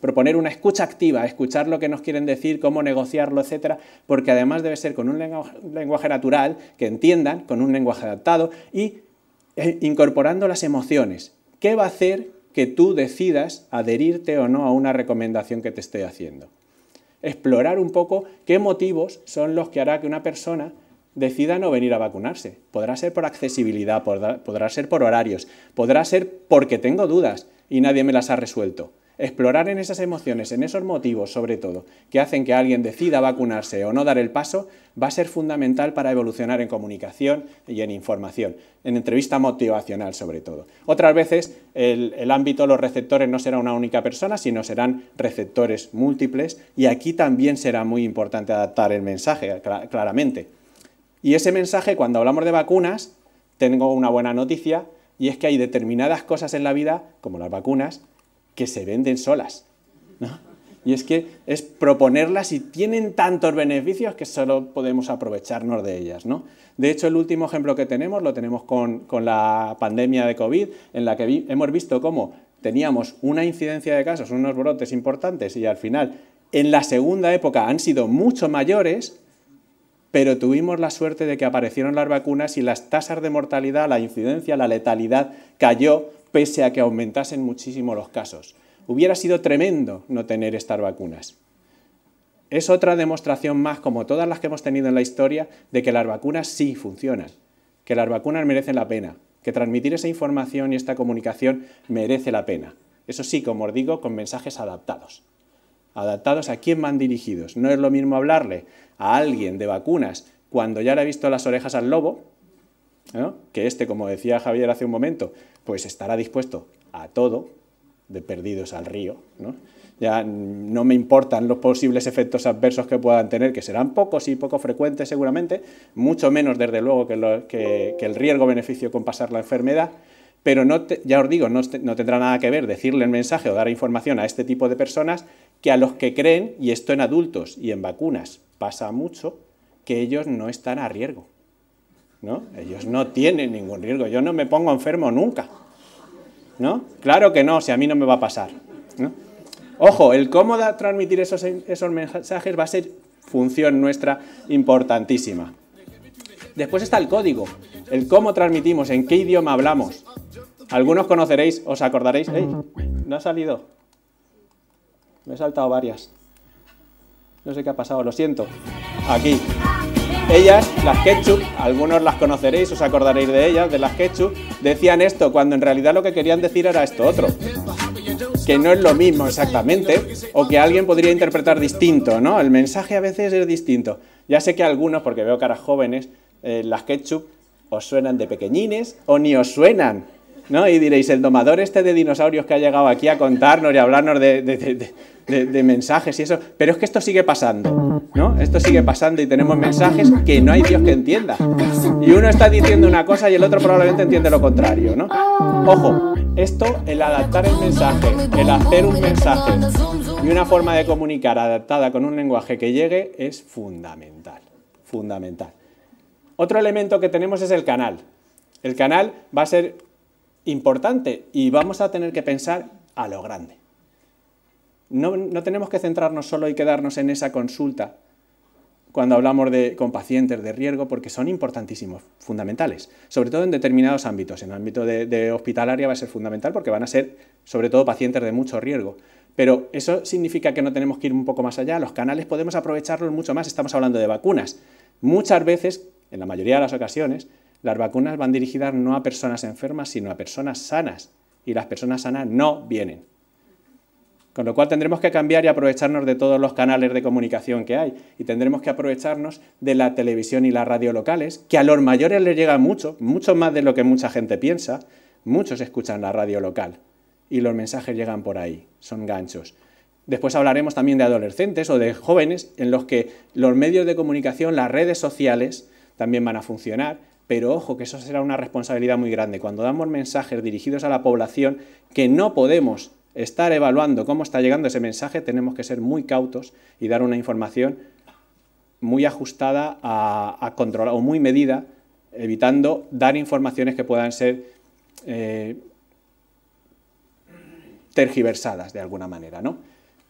proponer una escucha activa, escuchar lo que nos quieren decir, cómo negociarlo, etcétera, porque además debe ser con un lenguaje natural, que entiendan, con un lenguaje adaptado y eh, incorporando las emociones. ¿Qué va a hacer que tú decidas adherirte o no a una recomendación que te esté haciendo? explorar un poco qué motivos son los que hará que una persona decida no venir a vacunarse. Podrá ser por accesibilidad, podrá, ser por horarios, podrá ser porque tengo dudas y nadie me las ha resuelto explorar en esas emociones, en esos motivos sobre todo, que hacen que alguien decida vacunarse o no dar el paso, va a ser fundamental para evolucionar en comunicación y en información, en entrevista motivacional sobre todo. Otras veces el, ámbito ámbito, los receptores no será una única persona, sino serán receptores múltiples y aquí también será muy importante adaptar el mensaje claramente. Y ese mensaje, cuando hablamos de vacunas, tengo una buena noticia y es que hay determinadas cosas en la vida, como las vacunas, que se venden solas. Y es que es proponerlas y tienen tantos beneficios que solo podemos aprovecharnos de ellas. De hecho, el último ejemplo que tenemos lo tenemos con, la pandemia de COVID, en la que hemos visto cómo teníamos una incidencia de casos, unos brotes importantes y al final en la segunda época han sido mucho mayores pero tuvimos la suerte de que aparecieron las vacunas y las tasas de mortalidad, la incidencia, la letalidad cayó pese a que aumentasen muchísimo los casos. Hubiera sido tremendo no tener estas vacunas. Es otra demostración más, como todas las que hemos tenido en la historia, de que las vacunas sí funcionan, que las vacunas merecen la pena, que transmitir esa información y esta comunicación merece la pena. Eso sí, como os digo, con mensajes adaptados adaptados a quién van dirigidos. No es lo mismo hablarle a alguien de vacunas cuando ya le ha visto las orejas al lobo, que este, como decía Javier hace un momento, pues estará dispuesto a todo, de perdidos al río, ya no me importan los posibles efectos adversos que puedan tener, que serán pocos y poco frecuentes seguramente, mucho menos desde luego que, el riesgo-beneficio con pasar la enfermedad, pero no ya os digo, no, tendrá nada que ver decirle el mensaje o dar información a este tipo de personas que a los que creen, y esto en adultos y en vacunas pasa mucho, que ellos no están a riesgo. ¿no? Ellos no tienen ningún riesgo. Yo no me pongo enfermo nunca. ¿no? Claro que no, si a mí no me va a pasar. ¿no? Ojo, el cómo transmitir esos, esos mensajes va a ser función nuestra importantísima. Después está el código, el cómo transmitimos, en qué idioma hablamos. Algunos conoceréis, os acordaréis. no ha salido. Me he saltado varias. No sé qué ha pasado, lo siento. Aquí. Ellas, las ketchup, algunos las conoceréis, os acordaréis de ellas, de las ketchup, decían esto cuando en realidad lo que querían decir era esto otro. Que no es lo mismo exactamente, o que alguien podría interpretar distinto, ¿no? El mensaje a veces es distinto. Ya sé que algunos, porque veo caras jóvenes, eh, las ketchup os suenan de pequeñines o ni os suenan. ¿no? Y diréis, el domador este de dinosaurios que ha llegado aquí a contarnos y a hablarnos de, mensajes y eso, pero es que esto sigue pasando, ¿no? Esto sigue pasando y tenemos mensajes que no hay Dios que entienda. Y uno está diciendo una cosa y el otro probablemente entiende lo contrario, ¿no? Ojo, esto, el adaptar el mensaje, el hacer un mensaje y una forma de comunicar adaptada con un lenguaje que llegue es fundamental, fundamental. Otro elemento que tenemos es el canal. El canal va a ser importante y vamos a tener que pensar a lo grande. No, tenemos que centrarnos solo y quedarnos en esa consulta cuando hablamos de, con pacientes de riesgo, porque son importantísimos, fundamentales, sobre todo en determinados ámbitos. En el ámbito de, de hospitalaria va a ser fundamental porque van a ser, sobre todo, pacientes de mucho riesgo. Pero eso significa que no tenemos que ir un poco más allá. Los canales podemos aprovecharlos mucho más. Estamos hablando de vacunas. Muchas veces, en la mayoría de las ocasiones, las vacunas van dirigidas no a personas enfermas, sino a personas sanas. Y las personas sanas no vienen. Con lo cual tendremos que cambiar y aprovecharnos de todos los canales de comunicación que hay. Y tendremos que aprovecharnos de la televisión y las radio locales, que a los mayores les llega mucho, mucho más de lo que mucha gente piensa. Muchos escuchan la radio local y los mensajes llegan por ahí, son ganchos. Después hablaremos también de adolescentes o de jóvenes en los que los medios de comunicación, las redes sociales también van a funcionar pero ojo, que eso será una responsabilidad muy grande. Cuando damos mensajes dirigidos a la población que no podemos estar evaluando cómo está llegando ese mensaje, tenemos que ser muy cautos y dar una información muy ajustada a, controlar o muy medida, evitando dar informaciones que puedan ser eh, tergiversadas de alguna manera. ¿no?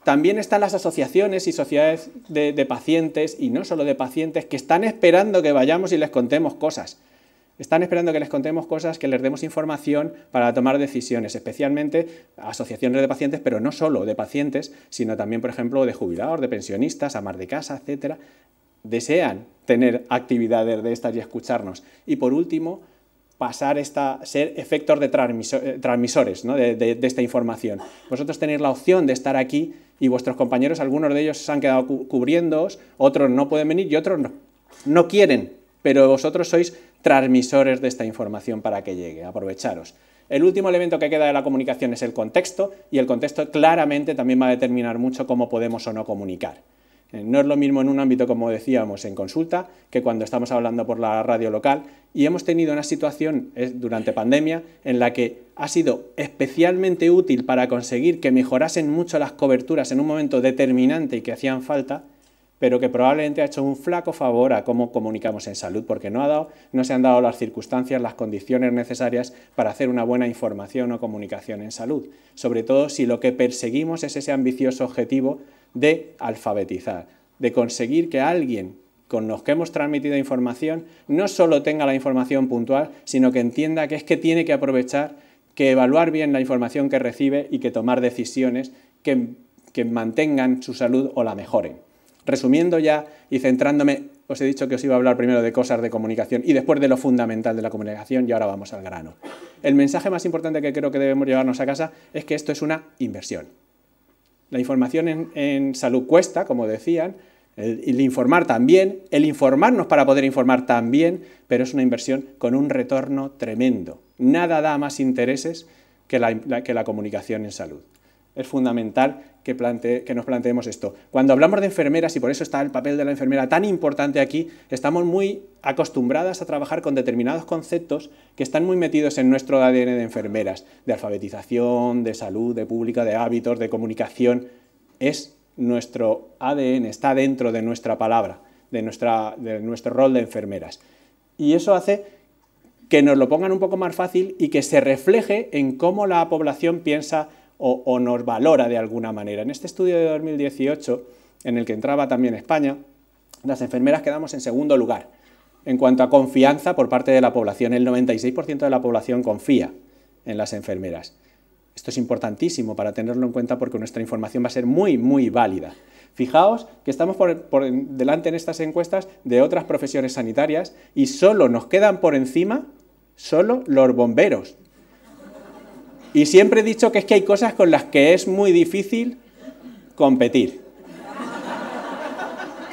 También están las asociaciones y sociedades de, pacientes, y no solo de pacientes, que están esperando que vayamos y les contemos cosas. Están esperando que les contemos cosas, que les demos información para tomar decisiones, especialmente asociaciones de pacientes, pero no solo de pacientes, sino también, por ejemplo, de jubilados, de pensionistas, amar de casa, etcétera. Desean tener actividades de estas y escucharnos. Y por último, pasar esta, ser efectos de eh, transmisores de, esta información. Vosotros tenéis la opción de estar aquí y vuestros compañeros, algunos de ellos se han quedado cubriéndoos, otros no pueden venir y otros no, no quieren, pero vosotros sois transmisores de esta información para que llegue, aprovecharos. El último elemento que queda de la comunicación es el contexto y el contexto claramente también va a determinar mucho cómo podemos o no comunicar. Eh, no es lo mismo en un ámbito, como decíamos, en consulta, que cuando estamos hablando por la radio local. Y hemos tenido una situación durante pandemia en la que ha sido especialmente útil para conseguir que mejorasen mucho las coberturas en un momento determinante y que hacían falta, pero que probablemente ha hecho un flaco favor a cómo comunicamos en salud, porque no, ha dado, no se han dado las circunstancias, las condiciones necesarias para hacer una buena información o comunicación en salud, sobre todo si lo que perseguimos es ese ambicioso objetivo de alfabetizar, de conseguir que alguien con los que hemos transmitido información no solo tenga la información puntual, sino que entienda que es que tiene que aprovechar, que evaluar bien la información que recibe y que tomar decisiones que, que mantengan su salud o la mejoren. Resumiendo ya y centrándome, os he dicho que os iba a hablar primero de cosas de comunicación y después de lo fundamental de la comunicación y ahora vamos al grano. El mensaje más importante que creo que debemos llevarnos a casa es que esto es una inversión. La información en, salud cuesta, como decían, el, informar también, el informarnos para poder informar también, pero es una inversión con un retorno tremendo. Nada da más intereses que que la comunicación en salud. Es fundamental que, nos planteemos esto. Cuando hablamos de enfermeras, y por eso está el papel de la enfermera tan importante aquí, estamos muy acostumbradas a trabajar con determinados conceptos que están muy metidos en nuestro ADN de enfermeras, de alfabetización, de salud, de pública, de hábitos, de comunicación. Es nuestro ADN, está dentro de nuestra palabra, de, nuestra, de nuestro rol de enfermeras. Y eso hace que nos lo pongan un poco más fácil y que se refleje en cómo la población piensa o, nos valora de alguna manera. En este estudio de 2018, en el que entraba también España, las enfermeras quedamos en segundo lugar. En cuanto a confianza por parte de la población, el 96% de la población confía en las enfermeras. Esto es importantísimo para tenerlo en cuenta porque nuestra información va a ser muy, muy válida. Fijaos que estamos por, por delante en estas encuestas de otras profesiones sanitarias y solo nos quedan por encima solo los bomberos, y siempre he dicho que es que hay cosas con las que es muy difícil competir.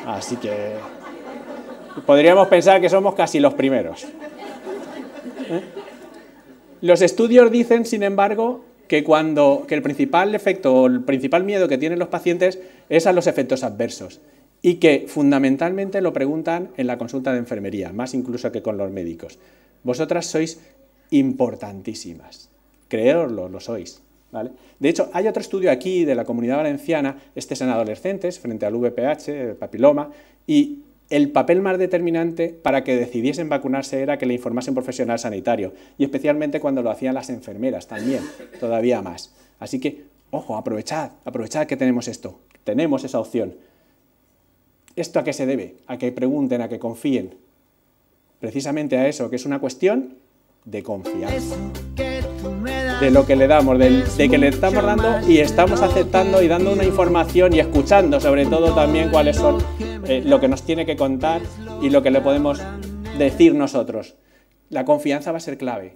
Así que podríamos pensar que somos casi los primeros. ¿Eh? Los estudios dicen, sin embargo, que, cuando, que el principal efecto o el principal miedo que tienen los pacientes es a los efectos adversos y que fundamentalmente lo preguntan en la consulta de enfermería, más incluso que con los médicos. Vosotras sois importantísimas. Creerlo, lo sois. De hecho, hay otro estudio aquí de la comunidad valenciana, este es en adolescentes, frente al VPH, el papiloma, y el papel más determinante para que decidiesen vacunarse era que le informasen profesional sanitario, y especialmente cuando lo hacían las enfermeras también, todavía más. Así que, ojo, aprovechad, aprovechad que tenemos esto, tenemos esa opción. ¿Esto a qué se debe? A que pregunten, a que confíen. Precisamente a eso, que es una cuestión de confianza de lo que le damos, de, que le estamos dando y estamos aceptando y dando una información y escuchando sobre todo también cuáles son eh, lo que nos tiene que contar y lo que le podemos decir nosotros. La confianza va a ser clave.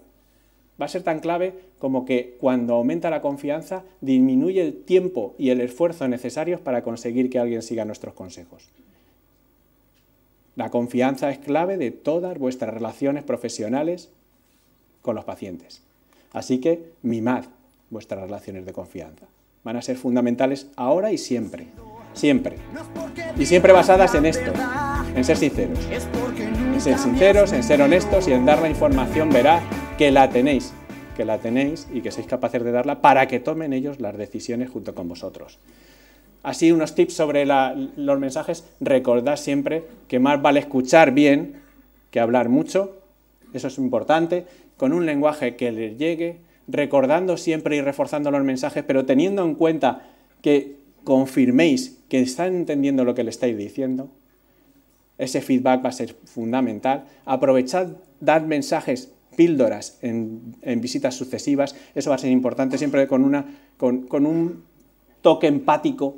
Va a ser tan clave como que cuando aumenta la confianza disminuye el tiempo y el esfuerzo necesarios para conseguir que alguien siga nuestros consejos. La confianza es clave de todas vuestras relaciones profesionales con los pacientes. Así que mimad vuestras relaciones de confianza. Van a ser fundamentales ahora y siempre. Siempre. Y siempre basadas en esto, en ser sinceros. En ser sinceros, en ser honestos y en dar la información verá que la tenéis, que la tenéis y que sois capaces de darla para que tomen ellos las decisiones junto con vosotros. Así unos tips sobre los mensajes. Recordad siempre que más vale escuchar bien que hablar mucho. Eso es importante con un lenguaje que les llegue, recordando siempre y reforzando los mensajes, pero teniendo en cuenta que confirméis que están entendiendo lo que le estáis diciendo. Ese feedback va a ser fundamental. Aprovechad, dar mensajes, píldoras en, visitas sucesivas. Eso va a ser importante siempre con un toque empático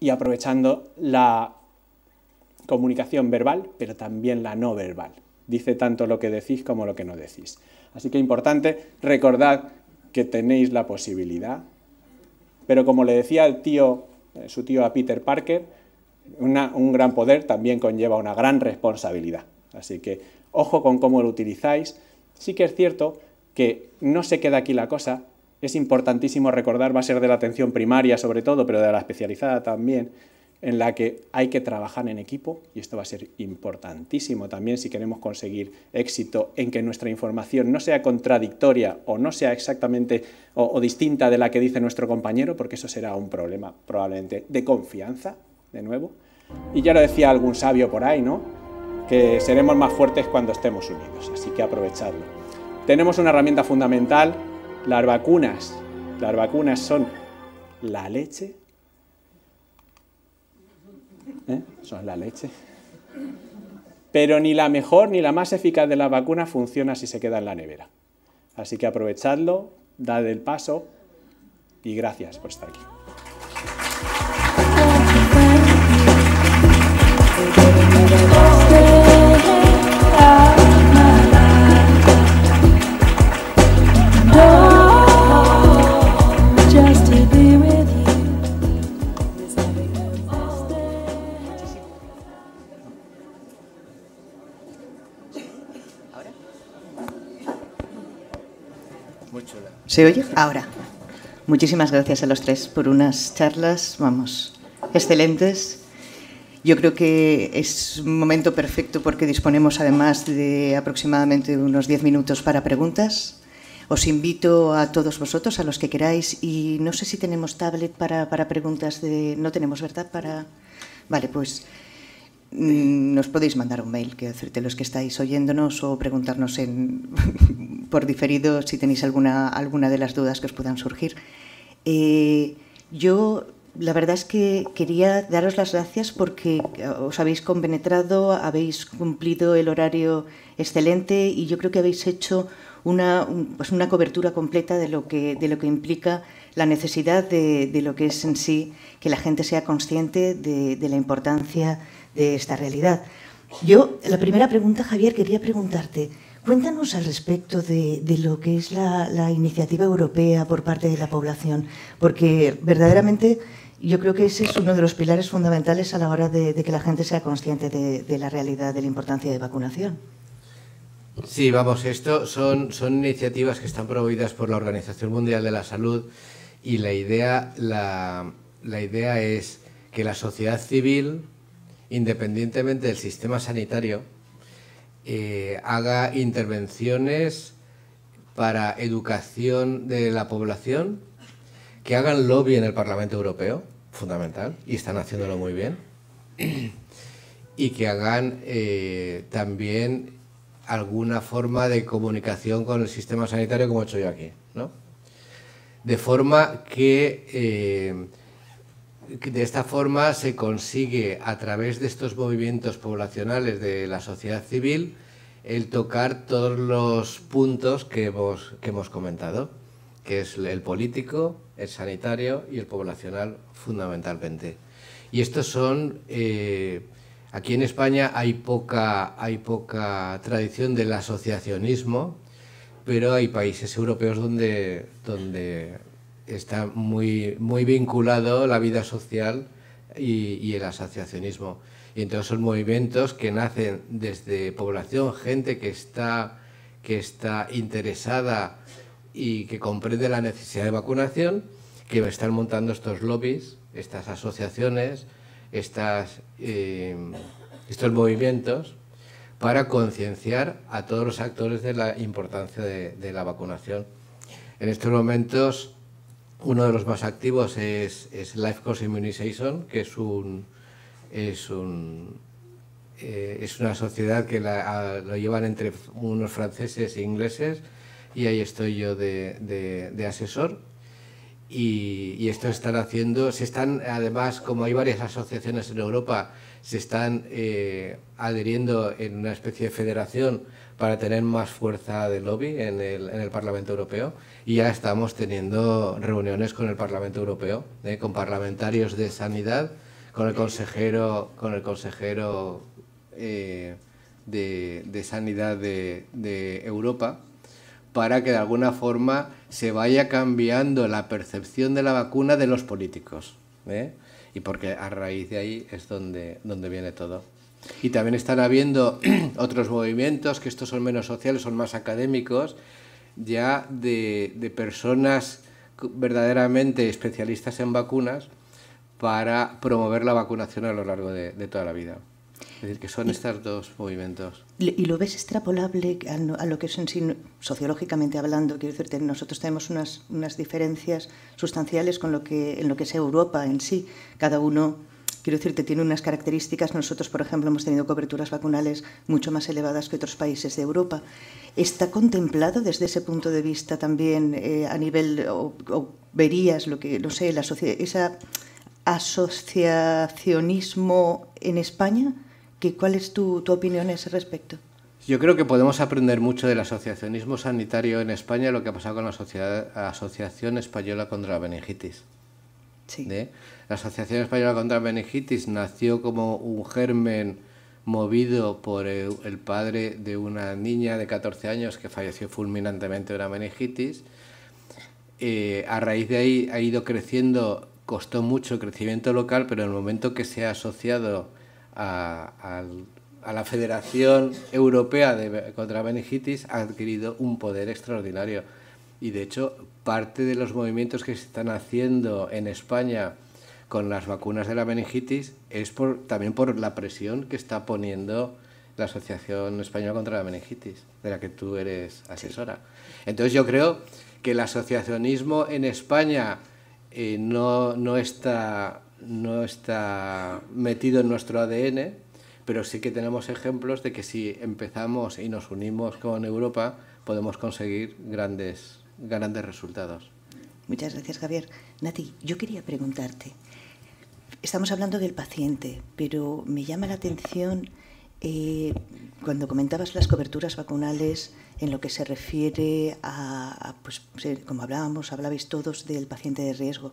y aprovechando la comunicación verbal, pero también la no verbal. Dice tanto lo que decís como lo que no decís. Así que es importante, recordar que tenéis la posibilidad. Pero como le decía el eh, su tío a Peter Parker, un gran poder también conlleva una gran responsabilidad. Así que ojo con cómo lo utilizáis. Sí que es cierto que no se queda aquí la cosa. Es importantísimo recordar, va a ser de la atención primaria sobre todo, pero de la especializada también, en la que hay que trabajar en equipo y esto va a ser importantísimo también si queremos conseguir éxito en que nuestra información no sea contradictoria o no sea exactamente o, distinta de la que dice nuestro compañero, porque eso será un problema probablemente de confianza, de nuevo. Y ya lo decía algún sabio por ahí, ¿no? Que seremos más fuertes cuando estemos unidos, así que aprovechadlo. Tenemos una herramienta fundamental, las vacunas. Las vacunas son la leche ¿eh? son la leche. Pero ni la mejor ni la más eficaz de la vacuna funciona si se queda en la nevera. Así que aprovechadlo, dad el paso y gracias por estar aquí. ¿Se oye? Ahora. Muchísimas gracias a los tres por unas charlas, vamos, excelentes. Yo creo que es un momento perfecto porque disponemos además de aproximadamente unos diez minutos para preguntas. Os invito a todos vosotros, a los que queráis, y no sé si tenemos tablet para, preguntas de... No tenemos, ¿verdad? Para... Vale, pues mm, nos podéis mandar un mail, que hacerte los que estáis oyéndonos o preguntarnos en por diferido si tenéis alguna, alguna de las dudas que os puedan surgir. Eh, yo la verdad es que quería daros las gracias porque eh, os habéis compenetrado, habéis cumplido el horario excelente y yo creo que habéis hecho una, pues cobertura completa de lo, que, de lo que implica la necesidad de, lo que es en sí que la gente sea consciente de la importancia de esta realidad. Yo, la primera pregunta, Javier, quería preguntarte, Cuéntanos al respecto de, lo que es la, iniciativa europea por parte de la población, porque verdaderamente yo creo que ese es uno de los pilares fundamentales a la hora de, que la gente sea consciente de, la realidad de la importancia de vacunación. Sí, vamos, esto son, iniciativas que están promovidas por la Organización Mundial de la Salud y la idea, la idea es que la sociedad civil, independientemente del sistema sanitario, eh, haga intervenciones para educación de la población, que hagan lobby en el Parlamento Europeo, fundamental, y están haciéndolo muy bien, y que hagan eh, también alguna forma de comunicación con el sistema sanitario como he hecho yo aquí, ¿no? De forma que eh, de esta forma se consigue, a través de estos movimientos poblacionales de la sociedad civil, el tocar todos los puntos que hemos, que hemos comentado, que es el político, el sanitario y el poblacional fundamentalmente. Y estos son, eh, aquí en España hay poca, hay poca tradición del asociacionismo, pero hay países europeos donde, donde está muy, muy vinculado la vida social y, el asociacionismo. Y entonces son movimientos que nacen desde población, gente que está, que está interesada y que comprende la necesidad de vacunación, que están montando estos lobbies, estas asociaciones, estas, eh, estos movimientos para concienciar a todos los actores de la importancia de la vacunación. En estos momentos uno de los más activos es, Life Course Immunization, que es un, es eh, una sociedad que lo llevan entre unos franceses e ingleses y ahí estoy yo de, asesor. Y, esto están haciendo, se están además, como hay varias asociaciones en Europa, se están eh, adheriendo en una especie de federación para tener más fuerza de lobby en el, Parlamento Europeo y ya estamos teniendo reuniones con el Parlamento Europeo, eh, con parlamentarios de sanidad, con el consejero, con el consejero eh, de, sanidad de, Europa, para que de alguna forma se vaya cambiando la percepción de la vacuna de los políticos. Eh. Y porque a raíz de ahí es donde viene todo. Y también están habiendo otros movimientos, que estos son menos sociales, son más académicos, ya de, personas verdaderamente especialistas en vacunas para promover la vacunación a lo largo de, toda la vida. Es decir, que son estos dos movimientos. ¿Y lo ves extrapolable a lo que es en sí, sociológicamente hablando? Quiero decirte, nosotros tenemos unas, unas diferencias sustanciales con lo que, en lo que es Europa en sí. Cada uno Quiero decirte, tiene unas características. Nosotros, por ejemplo, hemos tenido coberturas vacunales mucho más elevadas que otros países de Europa. ¿Está contemplado desde ese punto de vista también eh, a nivel, o, verías lo que, no sé, la ese asociacionismo en España? ¿Qué, ¿Cuál es tu, opinión a ese respecto? Yo creo que podemos aprender mucho del asociacionismo sanitario en España, lo que ha pasado con la Asociación Española contra la Meningitis. Sí. ¿Eh? La Asociación Española contra la Meningitis nació como un germen movido por el padre de una niña de 14 años que falleció fulminantemente de una meningitis. Eh, a raíz de ahí ha ido creciendo, costó mucho crecimiento local, pero en el momento que se ha asociado a, la Federación Europea contra la Meningitis, ha adquirido un poder extraordinario. Y de hecho, parte de los movimientos que se están haciendo en España con las vacunas de la meningitis es por, también por la presión que está poniendo la Asociación Española contra la Meningitis, de la que tú eres asesora. Entonces yo creo que el asociacionismo en España eh, no, está, metido en nuestro ADN, pero sí que tenemos ejemplos de que si empezamos y nos unimos con Europa, podemos conseguir grandes, grandes resultados. Muchas gracias, Javier. Nati, yo quería preguntarte, Estamos hablando del paciente, pero me llama la atención eh, cuando comentabas las coberturas vacunales en lo que se refiere a, pues, como hablábamos, hablabais todos del paciente de riesgo.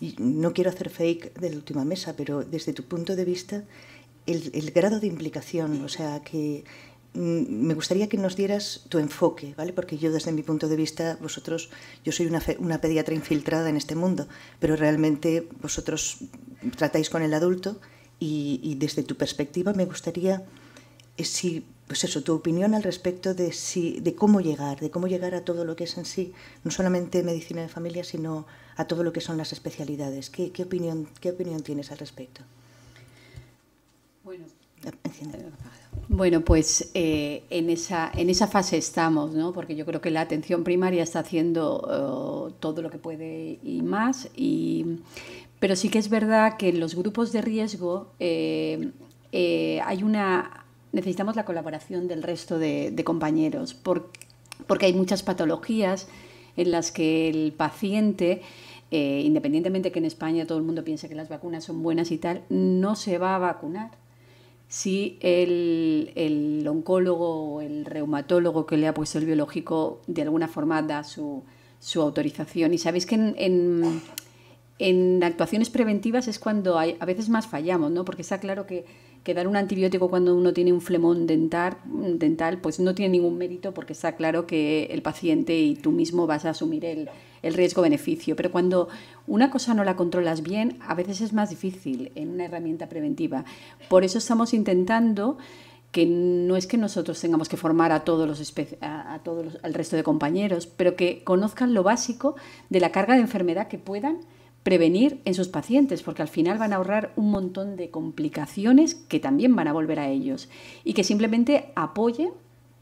Y no quiero hacer fake de la última mesa, pero desde tu punto de vista, el grado de implicación, o sea, que Mm, me gustaría que nos dieras tu enfoque, ¿vale? Porque yo desde mi punto de vista, vosotros, yo soy una, pediatra infiltrada en este mundo, pero realmente vosotros tratáis con el adulto y, desde tu perspectiva me gustaría eh, si, pues eso, tu opinión al respecto de si, de cómo llegar, de cómo llegar a todo lo que es en sí, no solamente medicina de familia, sino a todo lo que son las especialidades. ¿Qué, opinión, qué opinión tienes al respecto? Bueno, eh, bueno, pues eh, en, esa, en esa fase estamos, ¿no? porque yo creo que la atención primaria está haciendo oh, todo lo que puede y más, y, pero sí que es verdad que en los grupos de riesgo eh, eh, hay una, necesitamos la colaboración del resto de, compañeros, porque, hay muchas patologías en las que el paciente... independientemente que en España todo el mundo piense que las vacunas son buenas y tal, no se va a vacunar si el, oncólogo o el reumatólogo que le ha puesto el biológico de alguna forma da su, su autorización. Y sabéis que en, en, actuaciones preventivas es cuando hay, a veces más fallamos, ¿no? Porque está claro que que dar un antibiótico cuando uno tiene un flemón dental, dental pues no tiene ningún mérito porque está claro que el paciente y tú mismo vas a asumir el, el riesgo-beneficio. Pero cuando una cosa no la controlas bien, a veces es más difícil en una herramienta preventiva. Por eso estamos intentando que no es que nosotros tengamos que formar a todos los a, todos al resto de compañeros, pero que conozcan lo básico de la carga de enfermedad que puedan prevenir en sus pacientes, porque al final van a ahorrar un montón de complicaciones que también van a volver a ellos y que simplemente apoyen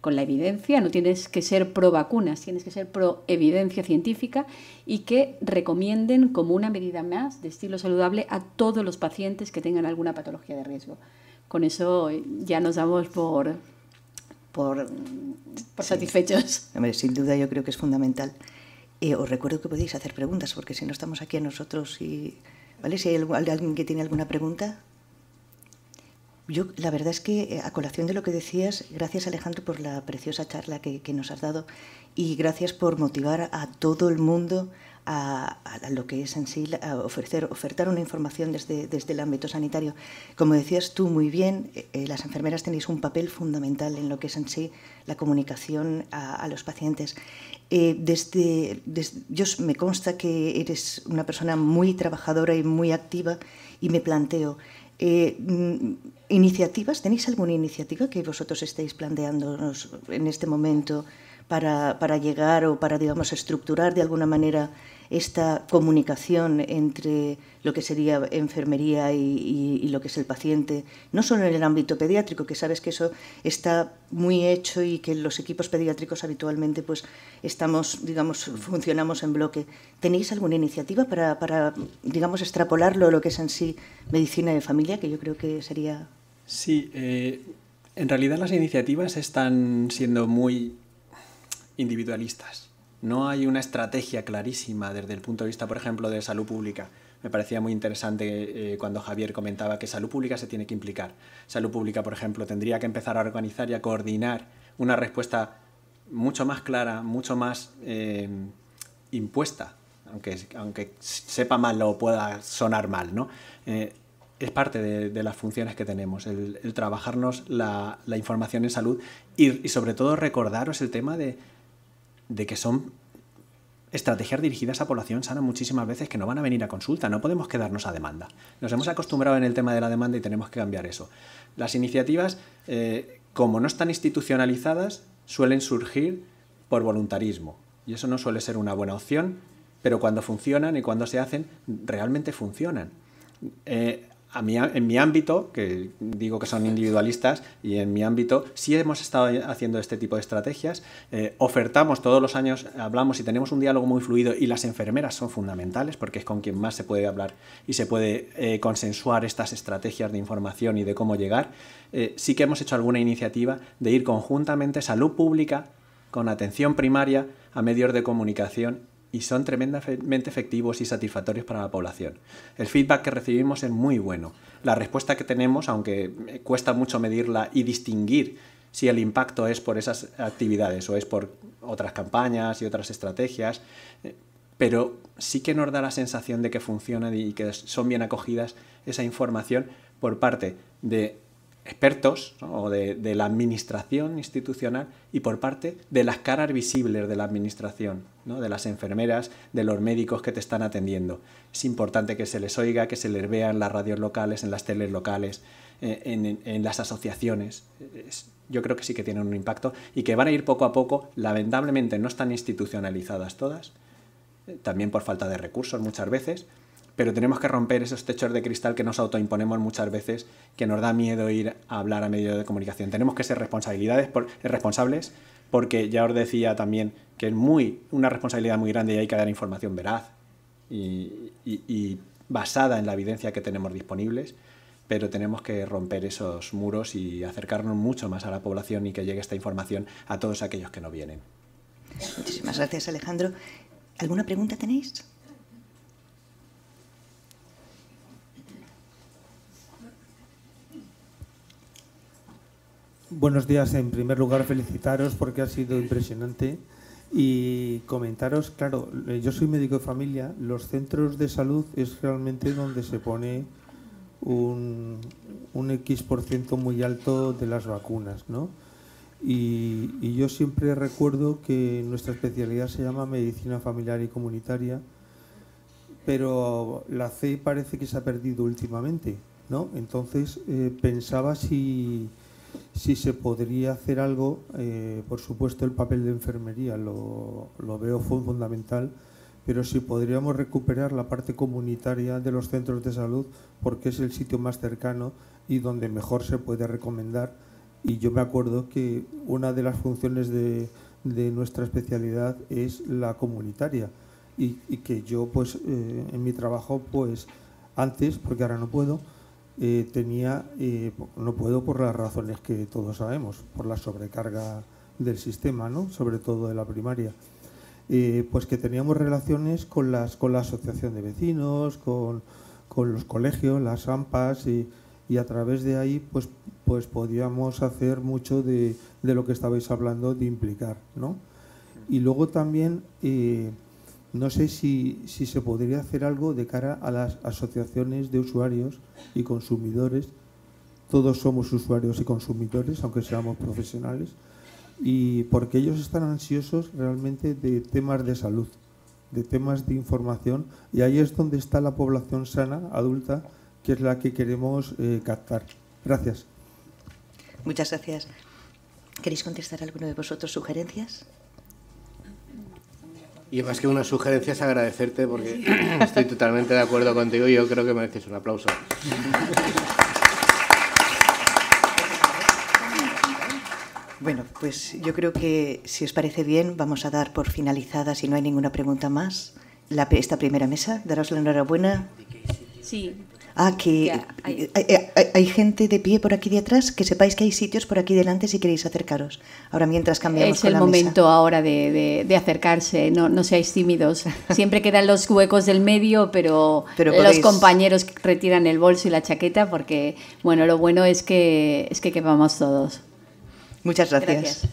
con la evidencia, no tienes que ser pro vacunas, tienes que ser pro evidencia científica y que recomienden como una medida más de estilo saludable a todos los pacientes que tengan alguna patología de riesgo. Con eso eh, ya nos damos por, por, satisfechos. sin duda yo creo que es fundamental. Eh, os recuerdo que podéis hacer preguntas, porque si no estamos aquí a nosotros y... ¿Vale? Si hay alguien que tiene alguna pregunta. Yo, la verdad es que, eh, a colación de lo que decías, gracias Alejandro por la preciosa charla que, que nos has dado y gracias por motivar a todo el mundo a, lo que es en sí ofrecer, ofertar una información desde, el ámbito sanitario. Como decías tú muy bien, eh, las enfermeras tenéis un papel fundamental en lo que es en sí la comunicación a, los pacientes. Eh, desde, yo me consta que eres una persona muy trabajadora y muy activa y me planteo, eh, mm, ¿iniciativas? ¿Tenéis alguna iniciativa que vosotros estéis planteándonos en este momento? para, llegar o para, digamos, estructurar de alguna manera esta comunicación entre lo que sería enfermería y, lo que es el paciente, no solo en el ámbito pediátrico, que sabes que eso está muy hecho y que los equipos pediátricos habitualmente pues estamos, digamos, funcionamos en bloque. ¿Tenéis alguna iniciativa para, digamos, extrapolarlo lo que es en sí medicina de familia, que yo creo que sería... Sí, eh, en realidad las iniciativas están siendo muy individualistas. No hay una estrategia clarísima desde el punto de vista, por ejemplo, de salud pública. Me parecía muy interesante eh, cuando Javier comentaba que salud pública se tiene que implicar. Salud pública, por ejemplo, tendría que empezar a organizar y a coordinar una respuesta mucho más clara, mucho más eh, impuesta, aunque, aunque, sepa mal o pueda sonar mal, ¿no? Eh, es parte de, las funciones que tenemos, el, trabajarnos la, información en salud y sobre todo recordaros el tema de de que son estrategias dirigidas a población sana muchísimas veces que no van a venir a consulta, no podemos quedarnos a demanda. Nos hemos acostumbrado en el tema de la demanda y tenemos que cambiar eso. Las iniciativas, eh, como no están institucionalizadas, suelen surgir por voluntarismo y eso no suele ser una buena opción, pero cuando funcionan y cuando se hacen, realmente funcionan. Eh, en mi ámbito, que digo que son individualistas, y en mi ámbito sí hemos estado haciendo este tipo de estrategias. Eh, ofertamos todos los años, hablamos y tenemos un diálogo muy fluido y las enfermeras son fundamentales porque es con quien más se puede hablar y se puede eh, consensuar estas estrategias de información y de cómo llegar. Eh, sí que hemos hecho alguna iniciativa de ir conjuntamente salud pública con atención primaria a medios de comunicación y son tremendamente efectivos y satisfactorios para la población. El feedback que recibimos es muy bueno. La respuesta que tenemos, aunque cuesta mucho medirla y distinguir si el impacto es por esas actividades o es por otras campañas y otras estrategias, eh, pero sí que nos da la sensación de que funcionan y que son bien acogidas esa información por parte de expertos o de la administración institucional y por parte de las caras visibles de la administración, de las enfermeras, de los médicos que te están atendiendo. Es importante que se les oiga, que se les vea en las radios locales, en las teles locales, eh, en, las asociaciones. yo creo que sí que tienen un impacto y que van a ir poco a poco, lamentablemente no están institucionalizadas todas, eh, también por falta de recursos muchas veces, pero tenemos que romper esos techos de cristal que nos autoimponemos muchas veces, que nos da miedo ir a hablar a medio de comunicación. Tenemos que ser responsabilidades responsables porque ya os decía también que es muy, una responsabilidad muy grande y hay que dar información veraz y, y basada en la evidencia que tenemos disponibles, pero tenemos que romper esos muros y acercarnos mucho más a la población y que llegue esta información a todos aquellos que no vienen. Muchísimas gracias, Alejandro. ¿Alguna pregunta tenéis? Buenos días. En primer lugar, felicitaros porque ha sido impresionante y comentaros, claro, eh, yo soy médico de familia, los centros de salud es realmente donde se pone un, X por ciento muy alto de las vacunas, ¿no? Y, yo siempre recuerdo que nuestra especialidad se llama medicina familiar y comunitaria, pero la C parece que se ha perdido últimamente, ¿no? Entonces eh, pensaba si si se podría hacer algo, eh, por supuesto el papel de enfermería lo, lo veo fundamental, pero si podríamos recuperar la parte comunitaria de los centros de salud, porque es el sitio más cercano y donde mejor se puede recomendar. Y yo me acuerdo que una de las funciones de, nuestra especialidad es la comunitaria y, que yo pues eh, en mi trabajo pues antes, porque ahora no puedo, eh, tenía, eh, no puedo por las razones que todos sabemos, por la sobrecarga del sistema, ¿no? sobre todo de la primaria, eh, pues que teníamos relaciones con, las, con la asociación de vecinos, con, con los colegios, las AMPAs, y, y, a través de ahí pues, pues podíamos hacer mucho de, de lo que estabais hablando de implicar. ¿no? Y luego también no sé si, se podría hacer algo de cara a las asociaciones de usuarios y consumidores. Todos somos usuarios y consumidores, aunque seamos profesionales, y porque ellos están ansiosos realmente de temas de salud, de temas de información, y ahí es donde está la población sana, adulta, que es la que queremos eh, captar. Gracias. Muchas gracias. ¿Queréis contestar alguno de vosotros sugerencias? Y más que una sugerencia es agradecerte porque estoy totalmente de acuerdo contigo y yo creo que mereces un aplauso. Bueno, pues yo creo que si os parece bien vamos a dar por finalizada, si no hay ninguna pregunta más, la, esta primera mesa. Daros la enhorabuena. Sí, Ah, que hay... gente de pie por aquí de atrás, que sepáis que hay sitios por aquí delante si queréis acercaros. Ahora mientras cambiamos. Es el momento ahora de, acercarse, no, seáis tímidos. Siempre quedan los huecos del medio, pero, los compañeros retiran el bolso y la chaqueta porque, bueno, lo bueno es que, es que quemamos todos. Muchas gracias.